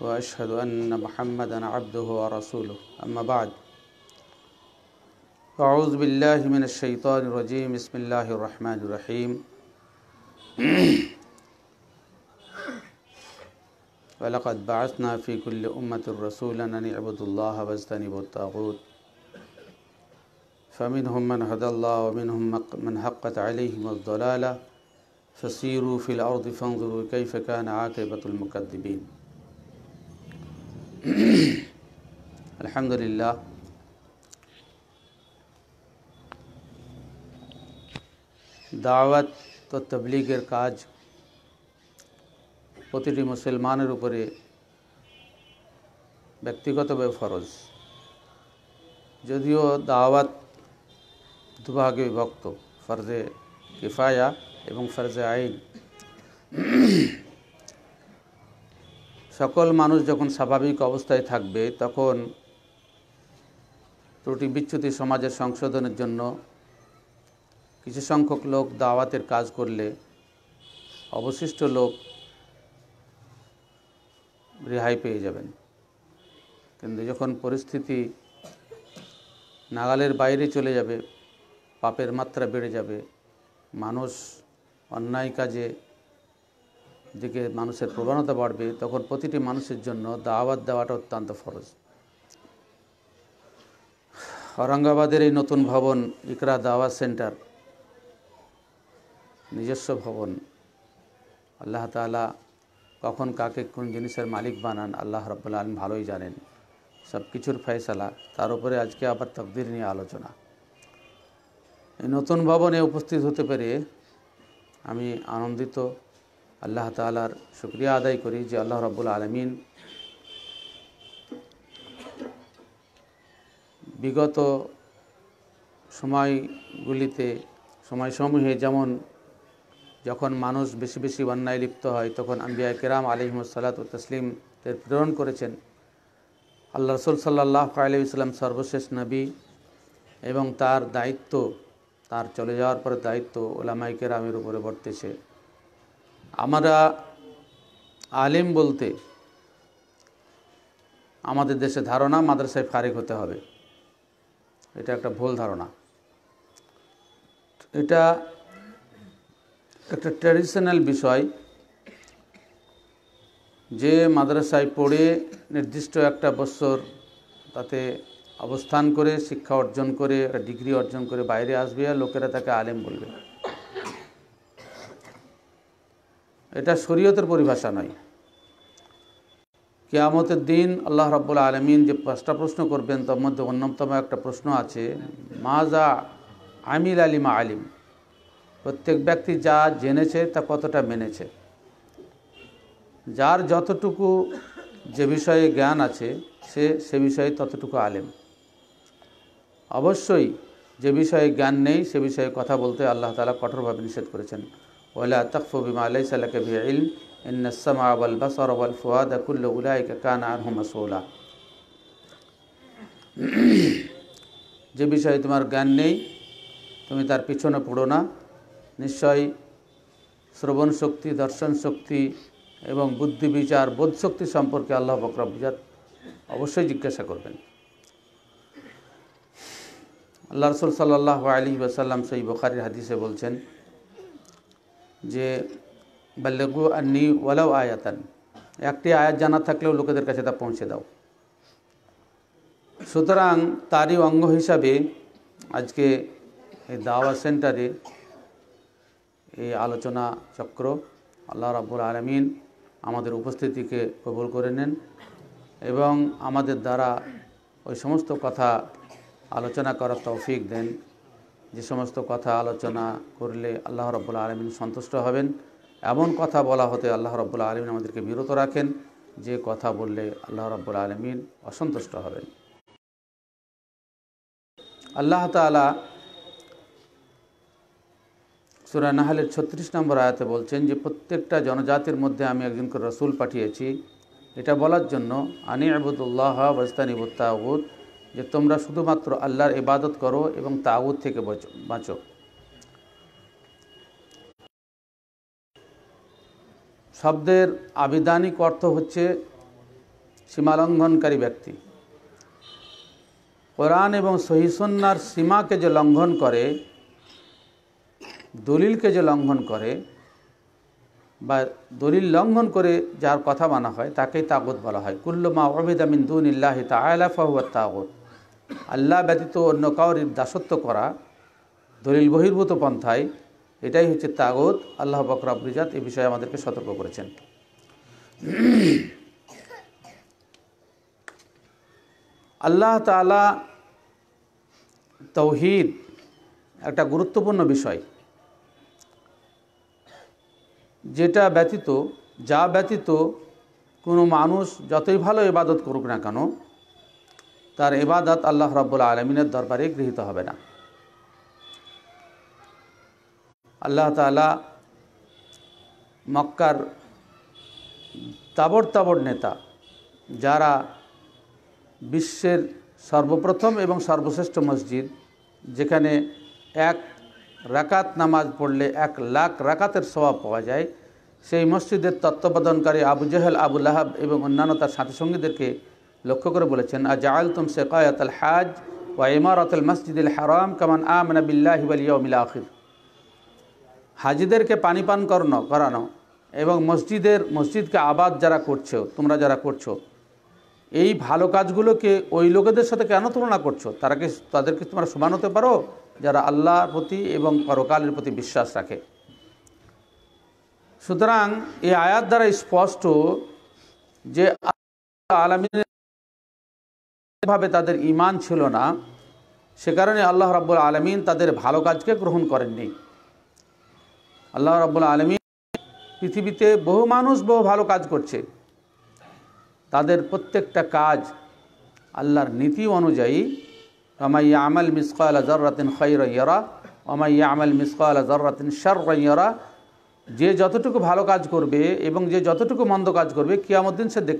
وأشهد أن محمدا عبده ورسوله أما بعد أعوذ بالله من الشيطان الرجيم بسم الله الرحمن الرحيم ولقد بعثنا في كل أمة رسولا أن اعبدوا الله واجتنبوا الطاغوت فمنهم من هدى الله ومنهم من حقت عليهم الضلالة فسيروا في الأرض فانظروا كيف كان عاقبة المكذبين আলহামদুলিল্লাহ দাওয়াত তো তবলিগের কাজ প্রতিটি মুসলমানের উপরে ব্যক্তিগতভাবে ফরজ যদিও দাওয়াত দুভাগে বিভক্ত ফরজে কিফায়া এবং ফরজে আইন সকল মানুষ যখন স্বাভাবিক অবস্থায় থাকবে তখন ত্রুটি বিচ্ছুতি সমাজের সংশোধনের জন্য কিছু সংখ্যক লোক দাওয়াতের কাজ করলে অবশিষ্ট লোক রেহাই পেয়ে যাবেন কিন্তু যখন পরিস্থিতি নাগালের বাইরে চলে যাবে পাপের মাত্রা বেড়ে যাবে মানুষ অন্যায় কাজে দিকে মানুষের প্রবণতা বাড়বে তখন প্রতিটি মানুষের জন্য দাওয়াত দেওয়াটা অত্যন্ত ফরজ ঔরঙ্গাবাদের এই নতুন ভবন ইকরা দাওয়াত সেন্টার নিজস্ব ভবন আল্লাহ তালা কখন কাকে কোন জিনিসের মালিক বানান আল্লাহ রব্বুল আলম ভালোই জানেন সব কিছুর ফয়সালা তার উপরে আজকে আবার তকদির নিয়ে আলোচনা এই নতুন ভবনে উপস্থিত হতে পেরে আমি আনন্দিত আল্লাহ তালার শুক্রিয়া আদায় করি যে আল্লাহ রব্বুল আলমিন বিগত সময়গুলিতে সময়সমূহে যেমন যখন মানুষ বেশি বেশি অন্যায় লিপ্ত হয় তখন আম্বিয়া কেরাম আলিহমসাল্লাত তসলিমদের প্রেরণ করেছেন আল্লাহ রসুল সাল্লাহ আলি ইসলাম সর্বশেষ নবী এবং তার দায়িত্ব তার চলে যাওয়ার পরে দায়িত্ব ওলামাই কেরামের উপরে বর্তেছে আমরা আলেম বলতে আমাদের দেশে ধারণা মাদ্রাসায় ফারেক হতে হবে এটা একটা ভুল ধারণা এটা একটা ট্র্যাডিশনাল বিষয় যে মাদ্রাসায় পড়ে নির্দিষ্ট একটা বছর তাতে অবস্থান করে শিক্ষা অর্জন করে একটা ডিগ্রি অর্জন করে বাইরে আসবে আর লোকেরা তাকে আলেম বলবে এটা শরীয়তের পরিভাষা নয় কেয়ামতের দিন আল্লাহ রাবুল আলমিন যে পাঁচটা প্রশ্ন করবেন তার মধ্যে অন্যতম একটা প্রশ্ন আছে মাজা আমিল আলিমা আলিম প্রত্যেক ব্যক্তি যা জেনেছে তা কতটা মেনেছে যার যতটুকু যে বিষয়ে জ্ঞান আছে সে সে বিষয়ে ততটুকু আলেম অবশ্যই যে বিষয়ে জ্ঞান নেই সে বিষয়ে কথা বলতে আল্লাহ তালা কঠোরভাবে নিষেধ করেছেন ولا تخف بما ليس لك به علم إن السمع والبصر والفؤاد كل أولئك كان عنه مسؤولا যে বিষয়ে তোমার জ্ঞান নেই তুমি তার পিছনে পড়ো না নিশ্চয় শ্রবণ শক্তি দর্শন শক্তি এবং বুদ্ধি বিচার বোধশক্তি সম্পর্কে আল্লাহ বকরাবুজাত অবশ্যই জিজ্ঞাসা করবেন আল্লাহ রসুল সাল্লাহ আলী বাসাল্লাম সেই বখারির হাদিসে বলছেন যে বাল্যগু আর নি ওয়ালাও আয়াতান একটি আয়াত জানা থাকলেও লোকেদের কাছে তা পৌঁছে দাও সুতরাং তারই অঙ্গ হিসাবে আজকে এই দাওয়া সেন্টারে এই আলোচনা চক্র আল্লাহ রাবুল আলমিন আমাদের উপস্থিতিকে কবুল করে নেন এবং আমাদের দ্বারা ওই সমস্ত কথা আলোচনা করার তৌফিক দেন যে সমস্ত কথা আলোচনা করলে আল্লাহ রব্বুল আলমিন সন্তুষ্ট হবেন এমন কথা বলা হতে আল্লাহ রব্বুল আলমিন আমাদেরকে বিরত রাখেন যে কথা বললে আল্লাহ রব্বুল আলমিন অসন্তুষ্ট হবেন আল্লাহ তালা সুরা নাহালের ছত্রিশ নম্বর আয়াতে বলছেন যে প্রত্যেকটা জনজাতির মধ্যে আমি একজনকে রসুল পাঠিয়েছি এটা বলার জন্য আনি আবুদুল্লাহ ওয়াস্তানিবুত্তাউদ যে তোমরা শুধুমাত্র আল্লাহর ইবাদত করো এবং তাগুদ থেকে বাঁচো শব্দের আবিধানিক অর্থ হচ্ছে সীমালঙ্ঘনকারী ব্যক্তি কোরআন এবং সহিসন্নার সীমাকে যে লঙ্ঘন করে দলিলকে যে লঙ্ঘন করে বা দলিল লঙ্ঘন করে যার কথা মানা হয় তাকেই তাগত বলা হয় কুল্লমা অবিদামিন দুন ইল্লাহি তাহলা ফাহুয়া তাগত আল্লাহ ব্যতীত অন্য কাউরির দাসত্ব করা দলিল বহির্ভূত পন্থায় এটাই হচ্ছে তাগত আল্লাহ বকর এ বিষয়ে আমাদেরকে সতর্ক করেছেন আল্লাহ তালা তৌহিদ একটা গুরুত্বপূর্ণ বিষয় যেটা ব্যতীত যা ব্যতীত কোনো মানুষ যতই ভালো ইবাদত করুক না কেন তার এবাদত আল্লাহ রব্বুল আলমিনের দরবারে গৃহীত হবে না আল্লাহ তালা মক্কার তাবড় তাবড় নেতা যারা বিশ্বের সর্বপ্রথম এবং সর্বশ্রেষ্ঠ মসজিদ যেখানে এক রাকাত নামাজ পড়লে এক লাখ রাকাতের স্বভাব পাওয়া যায় সেই মসজিদের তত্ত্বাবধানকারী আবু জেহেল আবু এবং অন্যান্য তার সাথী সঙ্গীদেরকে লক্ষ্য করে বলেছেন আজা তুম শেকায়াত আল হাজ ওয়া ইমারত আল আল হারাম কামান আমিন বিল্লাহি ওয়াল ইয়াউমিল আখির হাজিদেরকে পানি পান করানো করানো এবং মসজিদের মসজিদকে আবাদ যারা করছো তোমরা যারা করছো এই ভালো কাজগুলোকে ওই লোকেদের সাথে কেন তুলনা করছো তারা কি তাদেরকে তোমরা সমান হতে পারো যারা আল্লাহর প্রতি এবং পরকালের প্রতি বিশ্বাস রাখে সুতরাং এই আয়াত দ্বারা স্পষ্ট যে আলমিনের ভাবে তাদের ইমান ছিল না সে কারণে আল্লাহ রাবুল আলমিন তাদের ভালো কাজকে গ্রহণ করেননি আল্লাহ রাবুল আলমিন পৃথিবীতে বহু মানুষ বহু ভালো কাজ করছে তাদের প্রত্যেকটা কাজ আল্লাহর নীতি অনুযায়ী রমাইয়া আমল মিসকাল জর্রাতিন খৈরয়রা অমাইয়া আমল মিসকাল জর্রাতিন শর্রয়রা যে যতটুকু ভালো কাজ করবে এবং যে যতটুকু মন্দ কাজ করবে কিয়ামত সে দেখ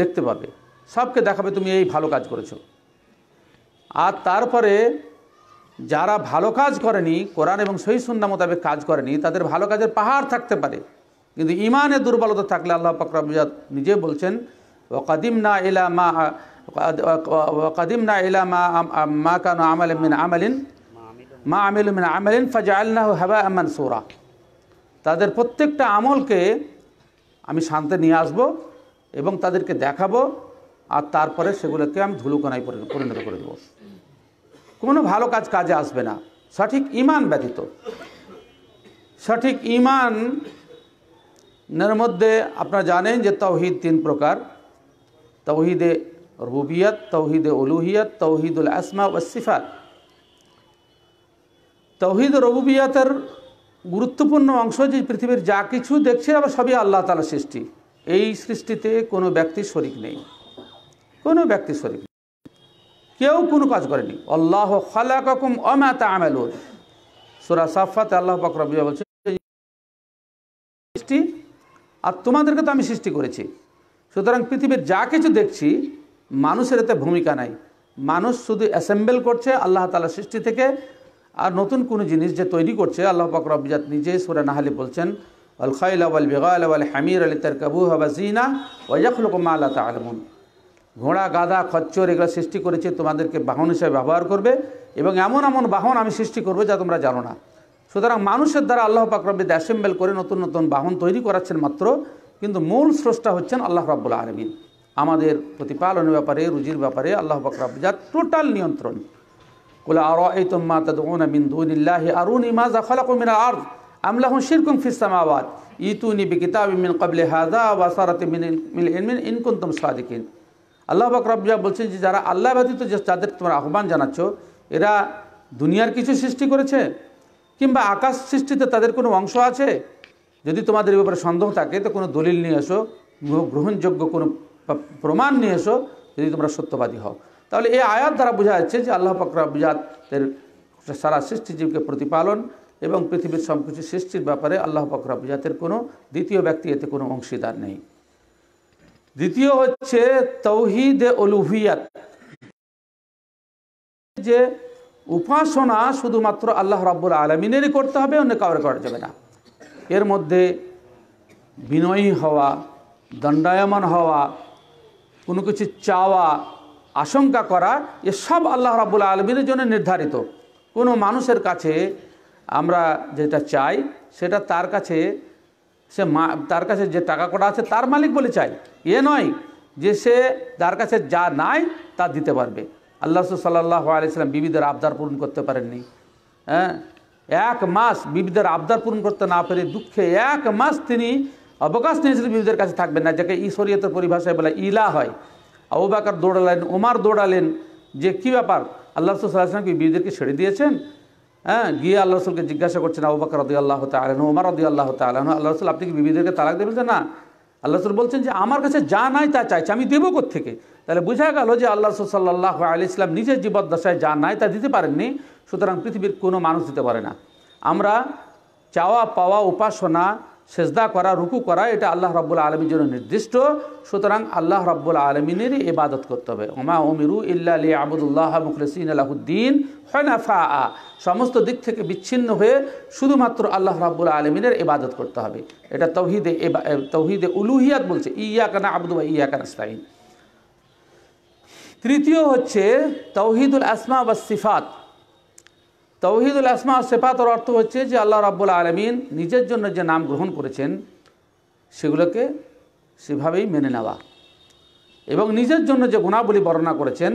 দেখতে পাবে সবকে দেখাবে তুমি এই ভালো কাজ করেছো আর তারপরে যারা ভালো কাজ করেনি কোরআন এবং সহি সুন্না মোতাবেক কাজ করেনি তাদের ভালো কাজের পাহাড় থাকতে পারে কিন্তু ইমানে দুর্বলতা থাকলে আল্লাহ ফকরাবাদ নিজে বলছেন ওকাদিম না এলা মা ওকাদিম না এলা মা মা কান আমাল মিন আমলিন মা আমিল মিন আমলিন ফাজা আল্লাহ হাবা আমান সৌরা তাদের প্রত্যেকটা আমলকে আমি শান্তে নিয়ে আসবো এবং তাদেরকে দেখাবো আর তারপরে সেগুলোকে আমি ধুলুকনায় পরিণত করে দেবো কোনো ভালো কাজ কাজে আসবে না সঠিক ইমান ব্যতীত সঠিক ইমানের মধ্যে আপনারা জানেন যে তৌহিদ তিন প্রকার তৌহিদে রুবিয়ত তৌহিদে উলুহিয়ত তৌহিদুল আসমা ও সিফাত তৌহিদ রবুবিয়াতের গুরুত্বপূর্ণ অংশ যে পৃথিবীর যা কিছু দেখছে আবার সবই আল্লাহ তালা সৃষ্টি এই সৃষ্টিতে কোনো ব্যক্তির শরিক নেই কোনো ব্যক্তি শরীর কেউ কোনো কাজ করেনি আল্লাহ খালাকুম অমাতা আমেল সুরা সাফাতে আল্লাহ বকরবিয়া বলছে সৃষ্টি আর তোমাদেরকে তো আমি সৃষ্টি করেছি সুতরাং পৃথিবীর যা কিছু দেখছি মানুষের এতে ভূমিকা নাই মানুষ শুধু অ্যাসেম্বল করছে আল্লাহ তালা সৃষ্টি থেকে আর নতুন কোনো জিনিস যে তৈরি করছে আল্লাহ বকরবিজাত নিজে সুরা নাহালি বলছেন আল খাইল আল বেগা আল হামির আলী তার কাবু হবা জিনা ওয়াকুমা আল্লাহ তালমুন ঘোড়া গাদা খচ্চর এগুলো সৃষ্টি করেছে তোমাদেরকে বাহন হিসেবে ব্যবহার করবে এবং এমন এমন বাহন আমি সৃষ্টি করবো যা তোমরা জানো না সুতরাং মানুষের দ্বারা আল্লাহ পাকরবিদ অ্যাসেম্বল করে নতুন নতুন বাহন তৈরি করাচ্ছেন মাত্র কিন্তু মূল স্রষ্টা হচ্ছেন আল্লাহ রাবুল আরমিন আমাদের প্রতিপালনের ব্যাপারে রুজির ব্যাপারে আল্লাহ পাকরাবিজার টোটাল নিয়ন্ত্রণ কোলা আর মা তাদুনা বিন্দুনিল্লাহি আরুন ইমাজা খলাকুমিনা আর আমলাহ শিরকুম ফিসামাবাদ ইতুনি বিকিতাব মিন কবলে হাজা ওয়াসারাতে মিন ইনকুন্তম সাদিকিন আল্লাহ বাকরাবজা বলছেন যে যারা আল্লাহ ব্যতীত যে যাদের তোমরা আহ্বান জানাচ্ছ এরা দুনিয়ার কিছু সৃষ্টি করেছে কিংবা আকাশ সৃষ্টিতে তাদের কোনো অংশ আছে যদি তোমাদের ব্যাপারে সন্দেহ থাকে তো কোনো দলিল নিয়ে এসো গ্রহণযোগ্য কোনো প্রমাণ নিয়ে এসো যদি তোমরা সত্যবাদী হও তাহলে এই আয়াত দ্বারা বোঝা যাচ্ছে যে আল্লাহ ফকরাবজাতের সারা সৃষ্টিজীবকে প্রতিপালন এবং পৃথিবীর সবকিছু সৃষ্টির ব্যাপারে আল্লাহ ফকরাবজাতের কোনো দ্বিতীয় ব্যক্তি এতে কোনো অংশীদার নেই দ্বিতীয় হচ্ছে তৌহিদে অলুভিয়াত যে উপাসনা শুধুমাত্র আল্লাহ রাব্বুল আলমিনেরই করতে হবে অন্য কাউরে করা যাবে না এর মধ্যে বিনয়ী হওয়া দণ্ডায়মান হওয়া কোনো কিছু চাওয়া আশঙ্কা করা এসব আল্লাহ রাবুল আলমিনের জন্য নির্ধারিত কোনো মানুষের কাছে আমরা যেটা চাই সেটা তার কাছে সে মা তার কাছে যে টাকা কটা আছে তার মালিক বলে চাই এ নয় যে সে তার কাছে যা নাই তা দিতে পারবে আল্লাহ সুসাল্লাহ আলিয়াল্লাম বিবিদের আবদার পূরণ করতে পারেননি হ্যাঁ এক মাস বিবিদের আবদার পূরণ করতে না পেরে দুঃখে এক মাস তিনি অবকাশ নিয়েছিলেন বিবিদের কাছে থাকবেন না যাকে ঈশ্বরীয়তের পরিভাষায় বলে ইলা হয় আবু দৌড়ালেন ওমার দৌড়ালেন যে কি ব্যাপার আল্লাহ সুসাল্লাহ আসলাম কি বিবিদেরকে ছেড়ে দিয়েছেন হ্যাঁ গিয়ে আল্লাহ রসুলকে জিজ্ঞাসা করছেন আবু বাকর রদি আল্লাহ তালন ওমার রদি আল্লাহ তালন আল্লাহ রসুল আপনি কি বিবিদেরকে তালাক দেবেন যে না আল্লাহ রসুল বলছেন যে আমার কাছে যা নাই তা চাইছে আমি দেবো কোথেকে তাহলে বোঝা গেল যে আল্লাহ রসুল সাল্লাহ আলি ইসলাম নিজের জীবদ্দশায় যা নাই তা দিতে পারেননি সুতরাং পৃথিবীর কোনো মানুষ দিতে পারে না আমরা চাওয়া পাওয়া উপাসনা সেজদা করা রুকু করা এটা আল্লাহ রব্বুল আলমীর জন্য নির্দিষ্ট সুতরাং আল্লাহ রব্বুল আলমিনেরই ইবাদত করতে হবে ওমা ওমিরু ইল্লা আলী আবুদুল্লাহ মুখলসিন আলাহুদ্দিন হয়নাফা আ সমস্ত দিক থেকে বিচ্ছিন্ন হয়ে শুধুমাত্র আল্লাহ রাব্বুল আলমিনের ইবাদত করতে হবে এটা তৌহিদে তৌহিদে উলুহিয়াত বলছে ইয়া কানা আবদু ইয়া কানা তৃতীয় হচ্ছে তৌহিদুল আসমা বা সিফাত তৌহিদুল আসমা সেপাতর অর্থ হচ্ছে যে আল্লাহ রাব্বুল আলমিন নিজের জন্য যে নাম গ্রহণ করেছেন সেগুলোকে সেভাবেই মেনে নেওয়া এবং নিজের জন্য যে গুণাবলী বর্ণনা করেছেন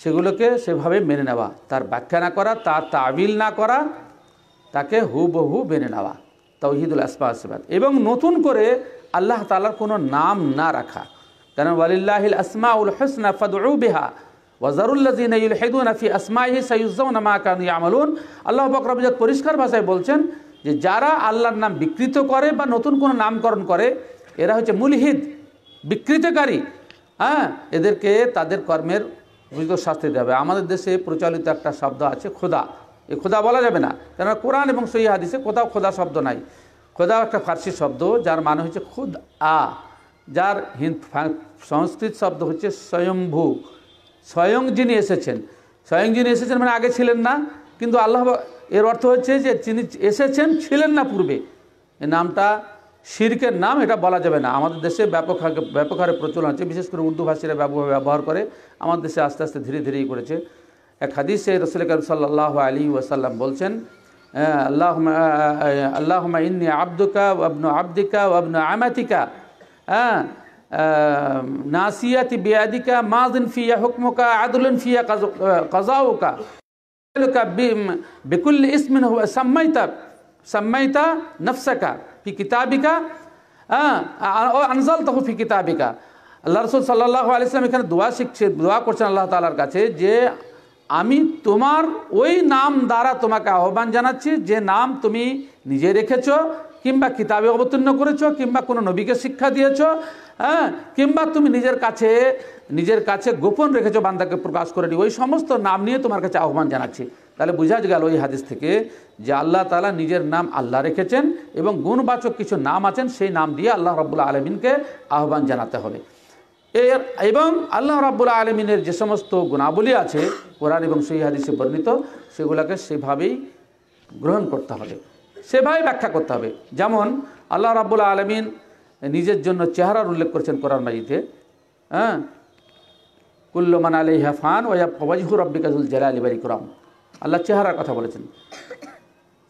সেগুলোকে সেভাবে মেনে নেওয়া তার ব্যাখ্যা না করা তার তাবিল না করা তাকে হুবহু মেনে নেওয়া তৌহিদুল আসমা সেপাত এবং নতুন করে আল্লাহ তালার কোনো নাম না রাখা কারণ আসমা আসমাউল হসনা ফদরু বিহা ওয়াজারুল্লাহিনফি আসমাহি সাইউজ্জাউনামা কানি আমলুন আল্লাহ বকরবিজাত পরিষ্কার ভাষায় বলছেন যে যারা আল্লাহর নাম বিকৃত করে বা নতুন কোনো নামকরণ করে এরা হচ্ছে মুলহিদ বিকৃতকারী হ্যাঁ এদেরকে তাদের কর্মের উপযুক্ত শাস্তি দেবে আমাদের দেশে প্রচলিত একটা শব্দ আছে খোদা এ খোদা বলা যাবে না কেননা কোরআন এবং সহি হাদিসে কোথাও খোদা শব্দ নাই খোদা একটা ফার্সি শব্দ যার মানে হচ্ছে খুদ আ যার হিন্দ সংস্কৃত শব্দ হচ্ছে স্বয়ম্ভু স্বয়ং যিনি এসেছেন স্বয়ং যিনি এসেছেন মানে আগে ছিলেন না কিন্তু আল্লাহ এর অর্থ হচ্ছে যে তিনি এসেছেন ছিলেন না পূর্বে এ নামটা শিরকের নাম এটা বলা যাবে না আমাদের দেশে ব্যাপক ব্যাপক হারে প্রচলন আছে বিশেষ করে উর্দু ভাষীরা ব্যবহার করে আমাদের দেশে আস্তে আস্তে ধীরে ধীরেই করেছে এক হাদিসে রসুল কাল সাল্লাহ আলী ওয়াসাল্লাম বলছেন আল্লাহ আল্লাহ ইন্নি আব্দুকা আবনু আব্দিকা আবনু আমাতিকা হ্যাঁ নাসিয়াতি বেয়াদিকা মাদিন ফিয়া হুকমুকা আদুলন ফিয়া কাজাউকা বিকুল ইসমিন সাম্মাইতা সাম্মাইতা নফসাকা ফি কিতাবিকা আনজাল তহু ফি কিতাবিকা আল্লাহ রসুল সাল্লাহ আলিয়াল্লাম এখানে দোয়া শিখছে দোয়া করছেন আল্লাহ তালার কাছে যে আমি তোমার ওই নাম দ্বারা তোমাকে আহ্বান জানাচ্ছি যে নাম তুমি নিজে রেখেছো কিংবা কিতাবে অবতীর্ণ করেছ কিংবা কোনো নবীকে শিক্ষা দিয়েছ হ্যাঁ কিংবা তুমি নিজের কাছে নিজের কাছে গোপন রেখেছো বান্দাকে প্রকাশ করেনি ওই সমস্ত নাম নিয়ে তোমার কাছে আহ্বান জানাচ্ছি তাহলে বোঝা গেল ওই হাদিস থেকে যে আল্লাহ তালা নিজের নাম আল্লাহ রেখেছেন এবং গুণবাচক কিছু নাম আছেন সেই নাম দিয়ে আল্লাহ রব্বুল্লা আলমিনকে আহ্বান জানাতে হবে এর এবং আল্লাহ রাবুল্লা আলমিনের যে সমস্ত গুণাবলী আছে কোরআন এবং সেই হাদিসে বর্ণিত সেগুলোকে সেভাবেই গ্রহণ করতে হবে সেভাবে ব্যাখ্যা করতে হবে যেমন আল্লাহ রাবুল আলমিন নিজের জন্য চেহারার উল্লেখ করেছেন কোরআন মাজিদে হ্যাঁ কুল্লমান আলি হাফান ওয়া ফওয়াজহু রব্বিকাজুল জেলা আলী বারি কুরাম আল্লাহ চেহারার কথা বলেছেন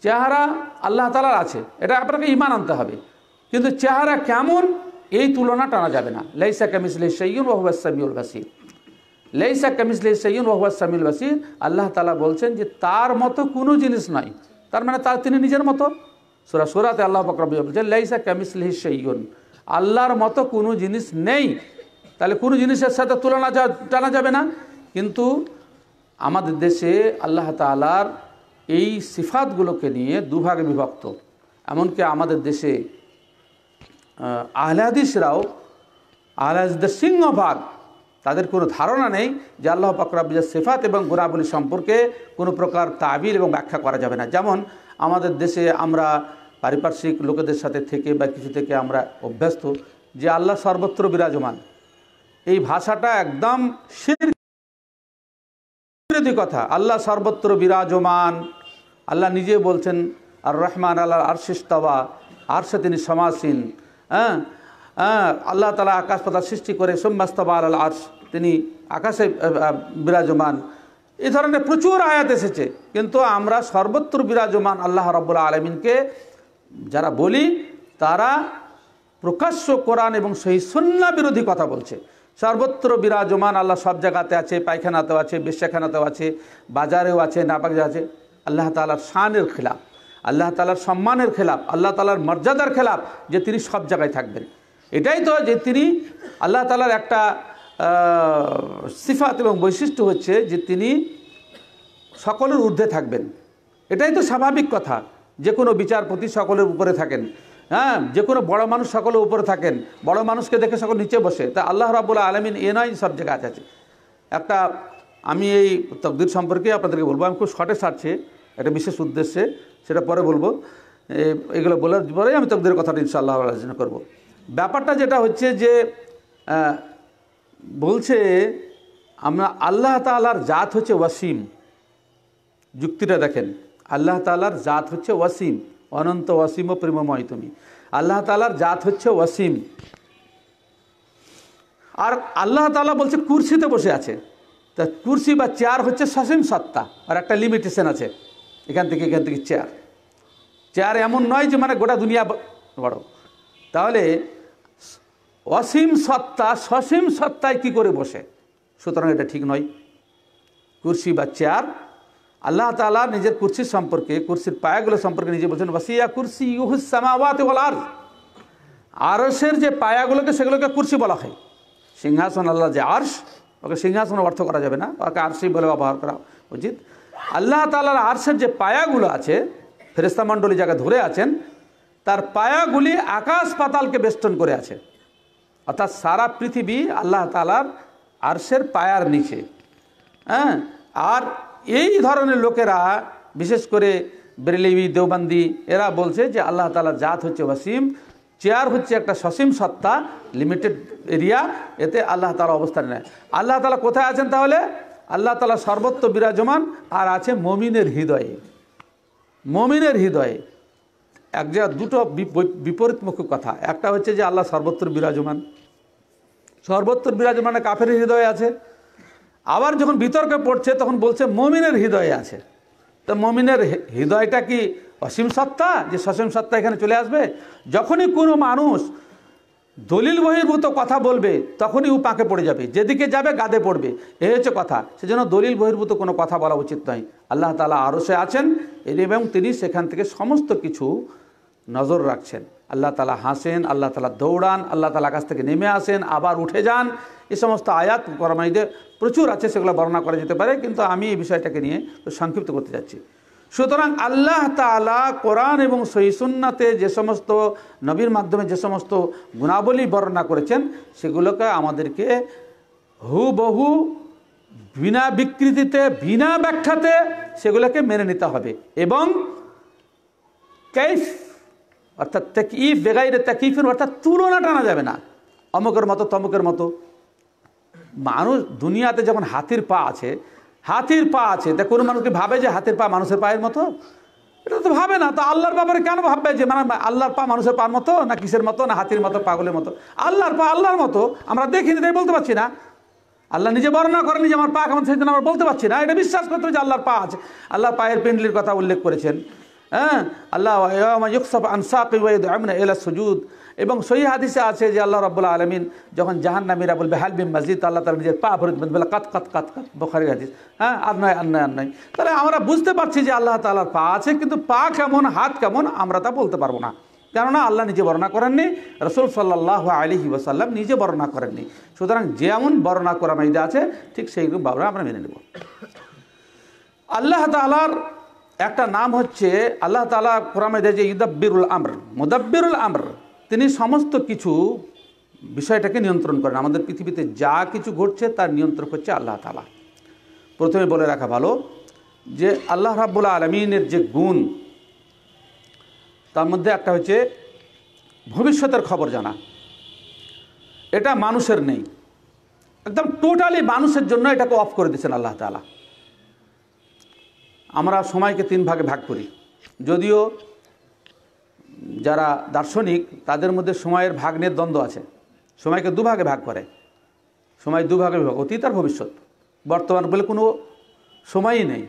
চেহারা আল্লাহ তালার আছে এটা আপনাকে ইমান আনতে হবে কিন্তু চেহারা কেমন এই তুলনা টানা যাবে না লাইসা কামিসলে সৈয়ুন ওহুয়া সামিউল বাসির লাইসা কামিসলে সৈয়ুন ওহুয়া সামিউল বাসির আল্লাহ তালা বলছেন যে তার মতো কোনো জিনিস নয় তার মানে তার তিনি নিজের মতো সুরা সুরাতে আল্লাহ বকরবি বলছে লাইসা সেই সেইগুন আল্লাহর মতো কোনো জিনিস নেই তাহলে কোনো জিনিসের সাথে তুলনা যা টানা যাবে না কিন্তু আমাদের দেশে আল্লাহ তালার এই সিফাতগুলোকে নিয়ে দুভাগে বিভক্ত এমনকি আমাদের দেশে আহলাদিসরাও আহলাদিসদের সিংহভাগ তাদের কোনো ধারণা নেই যে আল্লাহ পাকরাবুজের সেফাত এবং গুণাবলী সম্পর্কে কোনো প্রকার তাবিল এবং ব্যাখ্যা করা যাবে না যেমন আমাদের দেশে আমরা পারিপার্শ্বিক লোকেদের সাথে থেকে বা কিছু থেকে আমরা অভ্যস্ত যে আল্লাহ সর্বত্র বিরাজমান এই ভাষাটা একদম কথা আল্লাহ সর্বত্র বিরাজমান আল্লাহ নিজে বলছেন আর রহমান আল্লাহ আর সে তিনি সমাসীন হ্যাঁ হ্যাঁ, আল্লাহ তালা আকাশ পাতা সৃষ্টি করে সোম্মাস্তবার আল আর্শ তিনি আকাশে বিরাজমান এ ধরনের প্রচুর আয়াত এসেছে কিন্তু আমরা সর্বত্র বিরাজমান আল্লাহ রব্বুল্লা আলমিনকে যারা বলি তারা প্রকাশ্য কোরআন এবং সেই সন্না বিরোধী কথা বলছে সর্বত্র বিরাজমান আল্লাহ সব জায়গাতে আছে পায়খানাতেও আছে বেশ্যাখানাতেও আছে বাজারেও আছে নাপাক আছে আল্লাহ তালার শানের খেলাফ আল্লাহ তালার সম্মানের খেলাফ আল্লাহ তালার মর্যাদার খেলাফ যে তিনি সব জায়গায় থাকবেন এটাই তো যে তিনি আল্লাহ তালার একটা সিফাত এবং বৈশিষ্ট্য হচ্ছে যে তিনি সকলের ঊর্ধ্বে থাকবেন এটাই তো স্বাভাবিক কথা যে কোনো বিচারপতি সকলের উপরে থাকেন হ্যাঁ যে কোনো বড় মানুষ সকলের উপরে থাকেন বড় মানুষকে দেখে সকল নিচে বসে তা আল্লাহ রাবুল্লাহ আলমিন এ নয় সব জায়গায় আছে একটা আমি এই তকদির সম্পর্কে আপনাদেরকে বলবো আমি খুব শর্টে সারছি একটা বিশেষ উদ্দেশ্যে সেটা পরে বলবো এগুলো বলার পরেই আমি তকদির কথাটা ইনশাআল্লাহ আলোচনা করবো ব্যাপারটা যেটা হচ্ছে যে বলছে আমরা আল্লাহ তালার জাত হচ্ছে ওয়াসিম যুক্তিটা দেখেন আল্লাহ তালার জাত হচ্ছে ওয়াসিম অনন্ত ওয়াসিম ও প্রেমময় তুমি আল্লাহ তালার জাত হচ্ছে ওয়াসিম আর আল্লাহ তালা বলছে কুর্সিতে বসে আছে তা কুর্সি বা চেয়ার হচ্ছে সসীম সত্তা আর একটা লিমিটেশন আছে এখান থেকে এখান থেকে চেয়ার চেয়ার এমন নয় যে মানে গোটা দুনিয়া বড় তাহলে অসীম সত্তা সসীম সত্তায় কি করে বসে সুতরাং এটা ঠিক নয় কুর্সি বা চেয়ার আল্লাহ তালা নিজের কুর্সির সম্পর্কে কুর্সির পায়াগুলো সম্পর্কে নিজে বলছেন ওয়াসিয়া কুর্সি ইহুসামাওয়াত বলার আরসের যে পায়াগুলোকে সেগুলোকে কুর্সি বলা হয় সিংহাসন আল্লাহ যে আর্শ ওকে সিংহাসন অর্থ করা যাবে না ওকে আর্সি বলে ব্যবহার করা উচিত আল্লাহ তালার আর্সের যে পায়াগুলো আছে মণ্ডলী যাকে ধরে আছেন তার পায়াগুলি আকাশ পাতালকে বেষ্টন করে আছে অর্থাৎ সারা পৃথিবী আল্লাহ তালার আরশের পায়ার নিচে হ্যাঁ আর এই ধরনের লোকেরা বিশেষ করে ব্রেলিবি দেওবান্দি এরা বলছে যে আল্লাহ তালার জাত হচ্ছে ওয়াসিম চেয়ার হচ্ছে একটা সসীম সত্তা লিমিটেড এরিয়া এতে আল্লাহ তালা অবস্থান নেয় আল্লাহ তালা কোথায় আছেন তাহলে আল্লাহ তালা সর্বত্র বিরাজমান আর আছে মমিনের হৃদয়ে মমিনের হৃদয়ে এক জায়গায় দুটো বিপরীতমুখী কথা একটা হচ্ছে যে আল্লাহ সর্বত্র বিরাজমান সর্বত্র বিরাজমানে মানে কাফের হৃদয়ে আছে আবার যখন বিতর্কে পড়ছে তখন বলছে মমিনের হৃদয়ে আছে তো মমিনের হৃদয়টা কি অসীম সত্তা যে সসীম সত্তা এখানে চলে আসবে যখনই কোনো মানুষ দলিল বহির্ভূত কথা বলবে তখনই ও পাঁকে পড়ে যাবে যেদিকে যাবে গাদে পড়বে এ হচ্ছে কথা সেজন্য দলিল বহির্ভূত কোনো কথা বলা উচিত নয় আল্লাহ তালা আরও সে আছেন এবং তিনি সেখান থেকে সমস্ত কিছু নজর রাখছেন আল্লাহ তালা হাসেন আল্লাহ তালা দৌড়ান আল্লাহ তালা কাছ থেকে নেমে আসেন আবার উঠে যান এ সমস্ত আয়াত করমাইদের প্রচুর আছে সেগুলো বর্ণনা করা যেতে পারে কিন্তু আমি এই বিষয়টাকে নিয়ে সংক্ষিপ্ত করতে যাচ্ছি সুতরাং আল্লাহ তালা কোরআন এবং সহিসুন্নাতে যে সমস্ত নবীর মাধ্যমে যে সমস্ত গুণাবলী বর্ণনা করেছেন সেগুলোকে আমাদেরকে হুবহু বিনা বিকৃতিতে বিনা ব্যাখ্যাতে সেগুলোকে মেনে নিতে হবে এবং কেফ অর্থাৎ তেকিফ বেগাইরে তেকিফের অর্থাৎ তুলনা টানা যাবে না অমুকের মতো তমুকের মতো মানুষ দুনিয়াতে যখন হাতির পা আছে হাতির পা আছে তা কোনো মানুষকে ভাবে যে হাতির পা মানুষের পায়ের মতো এটা তো ভাবে না তো আল্লাহর ব্যাপারে কেন ভাববে যে মানে আল্লাহর পা মানুষের পার মতো না কিসের মতো না হাতির মতো পাগলের মতো আল্লাহর পা আল্লাহর মতো আমরা দেখিনি তাই বলতে পারছি না আল্লাহ নিজে বর্ণনা করেনি যে আমার পা কেমন জন্য আমরা বলতে পারছি না এটা বিশ্বাস করতে যে আল্লাহর পা আছে আল্লাহ পায়ের পেন্ডলির কথা উল্লেখ করেছেন হ্যাঁ আল্লাহ ইউকসব এলা সুজুদ এবং সহি হাদিসে আছে যে আল্লাহ রব্বুল্লা আলমিন যখন জাহান নামিরা বলবে হালবিম মসজিদ আল্লাহ তালা নিজের পা ভরিত বলে কাত কাত কাত কাত বোখারি হাদিস হ্যাঁ আর নয় আর নয় আর নয় তাহলে আমরা বুঝতে পারছি যে আল্লাহ তালার পা আছে কিন্তু পা কেমন হাত কেমন আমরা তা বলতে পারবো না কেননা আল্লাহ নিজে বর্ণনা করেননি রসুল সাল্লাহ আলী ওসাল্লাম নিজে বর্ণনা করেননি সুতরাং যেমন বর্ণনা করা মাইদা আছে ঠিক সেইরকম বাবরা আমরা মেনে নেব আল্লাহ তালার একটা নাম হচ্ছে আল্লাহ তালা কোরআমে দেয় যে ইদাব্বিরুল আমর মুদাব্বিরুল আমর তিনি সমস্ত কিছু বিষয়টাকে নিয়ন্ত্রণ করেন আমাদের পৃথিবীতে যা কিছু ঘটছে তার নিয়ন্ত্রক হচ্ছে আল্লাহ তালা প্রথমে বলে রাখা ভালো যে আল্লাহ রাব্বুল আলমিনের যে গুণ তার মধ্যে একটা হচ্ছে ভবিষ্যতের খবর জানা এটা মানুষের নেই একদম টোটালি মানুষের জন্য এটাকে অফ করে দিয়েছেন আল্লাহ তালা আমরা সময়কে তিন ভাগে ভাগ করি যদিও যারা দার্শনিক তাদের মধ্যে সময়ের ভাগ নিয়ে দ্বন্দ্ব আছে সময়কে দুভাগে ভাগ করে সময় দুভাগে বিভাগ অতীত আর ভবিষ্যৎ বর্তমান বলে কোনো সময়ই নেই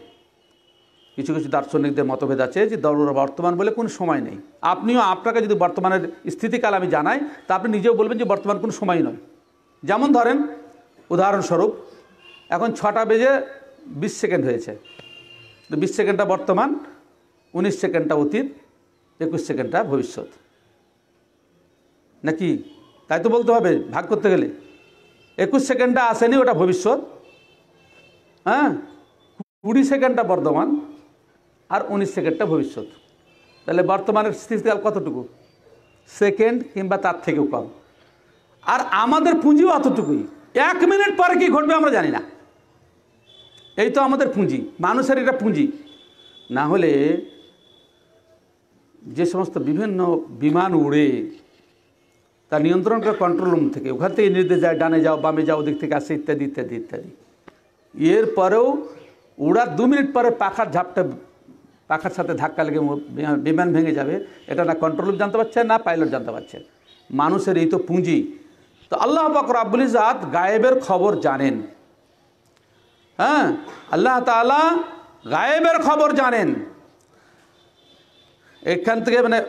কিছু কিছু দার্শনিকদের মতভেদ আছে যে দরুরা বর্তমান বলে কোনো সময় নেই আপনিও আপনাকে যদি বর্তমানের স্থিতিকাল আমি জানাই তা আপনি নিজেও বলবেন যে বর্তমান কোনো সময় নয় যেমন ধরেন উদাহরণস্বরূপ এখন ছটা বেজে বিশ সেকেন্ড হয়েছে বিশ সেকেন্ডটা বর্তমান উনিশ সেকেন্ডটা অতীত একুশ সেকেন্ডটা ভবিষ্যৎ নাকি তাই তো বলতে হবে ভাগ করতে গেলে একুশ সেকেন্ডটা আসেনি ওটা ভবিষ্যৎ হ্যাঁ কুড়ি সেকেন্ডটা বর্তমান আর উনিশ সেকেন্ডটা ভবিষ্যৎ তাহলে বর্তমানের স্থিতিকাল কতটুকু সেকেন্ড কিংবা তার থেকেও কম আর আমাদের পুঁজিও অতটুকুই এক মিনিট পরে কি ঘটবে আমরা জানি না এই তো আমাদের পুঁজি মানুষের এটা পুঁজি না হলে যে সমস্ত বিভিন্ন বিমান উড়ে তা নিয়ন্ত্রণ করে কন্ট্রোল রুম থেকে ওখান থেকে নির্দেশ যায় ডানে যাও বামে যাও দিক থেকে আসে ইত্যাদি ইত্যাদি ইত্যাদি এরপরেও উড়ার দু মিনিট পরে পাখার ঝাপটা পাখার সাথে ধাক্কা লেগে বিমান ভেঙে যাবে এটা না কন্ট্রোল রুম জানতে পারছে না পাইলট জানতে পারছে মানুষের এই তো পুঁজি তো আল্লাহ পাক আব্বুল ইজাদ গায়েবের খবর জানেন হ্যাঁ আল্লাহ তালা গায়েবের খবর জানেন এখান থেকে মানে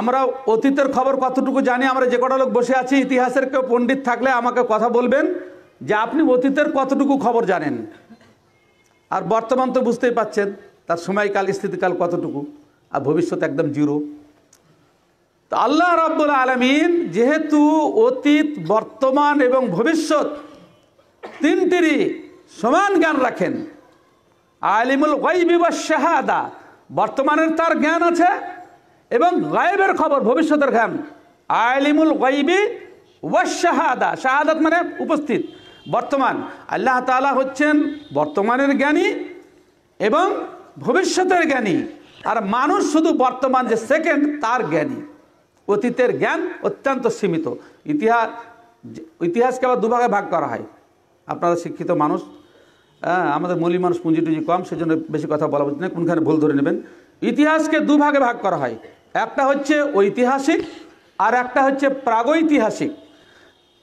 আমরা অতীতের খবর কতটুকু জানি আমরা যে কটা লোক বসে আছি ইতিহাসের কেউ পণ্ডিত থাকলে আমাকে কথা বলবেন যে আপনি অতীতের কতটুকু খবর জানেন আর বর্তমান তো বুঝতেই পাচ্ছেন তার সময়কাল স্থিতিকাল কতটুকু আর ভবিষ্যৎ একদম জিরো তো আল্লাহ রাব্বুল আলমিন যেহেতু অতীত বর্তমান এবং ভবিষ্যৎ তিনটিরই সমান জ্ঞান রাখেন আলিমুল শাহাদা বর্তমানের তার জ্ঞান আছে এবং গাইবের খবর ভবিষ্যতের জ্ঞান আলিমুল গাইবি ওয়া শাহাদা শাহাদাত মানে উপস্থিত বর্তমান আল্লাহ তালা হচ্ছেন বর্তমানের জ্ঞানী এবং ভবিষ্যতের জ্ঞানী আর মানুষ শুধু বর্তমান যে সেকেন্ড তার জ্ঞানী অতীতের জ্ঞান অত্যন্ত সীমিত ইতিহাস ইতিহাসকে আবার দুভাগে ভাগ করা হয় আপনারা শিক্ষিত মানুষ হ্যাঁ, আমাদের মৌলিক মানুষ পুঁজি টুঁজি কম সেই জন্য বেশি কথা বলা উচিত না কোনখানে ভুল ধরে নেবেন ইতিহাসকে দুভাগে ভাগ করা হয় একটা হচ্ছে ঐতিহাসিক আর একটা হচ্ছে প্রাগৈতিহাসিক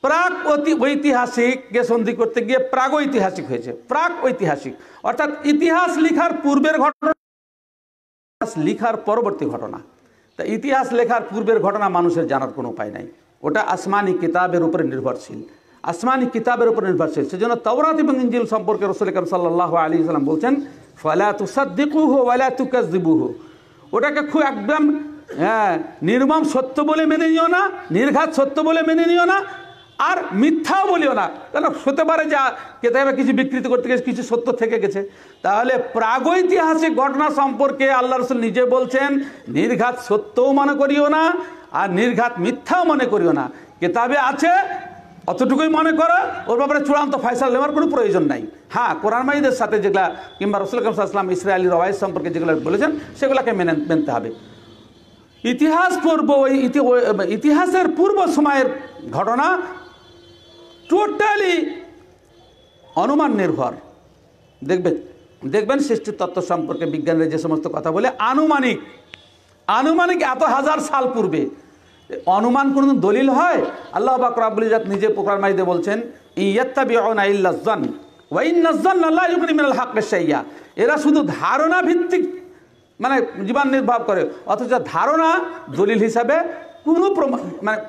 প্রাক অতি ঐতিহাসিককে সন্ধি করতে গিয়ে প্রাগৈতিহাসিক হয়েছে প্রাক ঐতিহাসিক অর্থাৎ ইতিহাস লিখার পূর্বের ঘটনা লিখার পরবর্তী ঘটনা তা ইতিহাস লেখার পূর্বের ঘটনা মানুষের জানার কোনো উপায় নাই ওটা আসমানি কিতাবের উপরে নির্ভরশীল আসমানি কিতাবের উপর নির্ভরশীল সেজন্য তাওরাত এবং ইঞ্জিল সম্পর্কে রসুল কাম সাল্লাহ আলী ইসলাম বলছেন ফলা তুসাদ্দিকু হো ওয়ালা দিবু হো ওটাকে খুব একদম হ্যাঁ নির্মম সত্য বলে মেনে নিও না নির্ঘাত সত্য বলে মেনে নিও না আর মিথ্যাও বলিও না কারণ হতে পারে যা কেতাবে কিছু বিকৃতি করতে গেছে কিছু সত্য থেকে গেছে তাহলে প্রাগৈতিহাসিক ঘটনা সম্পর্কে আল্লাহ রসুল নিজে বলছেন নির্ঘাত সত্যও মনে করিও না আর নির্ঘাত মিথ্যাও মনে করিও না কেতাবে আছে অতটুকুই মনে করো ওর ব্যাপারে চূড়ান্ত ফয়সাল নেওয়ার কোনো প্রয়োজন নাই হ্যাঁ কোরআন মাইদের সাথে যেগুলা কিংবা রসুল কালাম ইসরায়েলি রবায়ত সম্পর্কে যেগুলো বলেছেন সেগুলোকে মেনে মেনতে হবে ইতিহাস পূর্ব ওই ইতিহাসের পূর্ব সময়ের ঘটনা টোটালি অনুমান নির্ভর দেখবেন দেখবেন সৃষ্টির তত্ত্ব সম্পর্কে বিজ্ঞানের যে সমস্ত কথা বলে আনুমানিক আনুমানিক এত হাজার সাল পূর্বে অনুমান কোনো দলিল হয় আল্লাহ বাক রাবুল ইজাত নিজে পোকার মাইদে বলছেন মিনাল এরা শুধু ধারণা ভিত্তিক মানে জীবন নির্ভর করে অথচ ধারণা দলিল হিসাবে কোনো মানে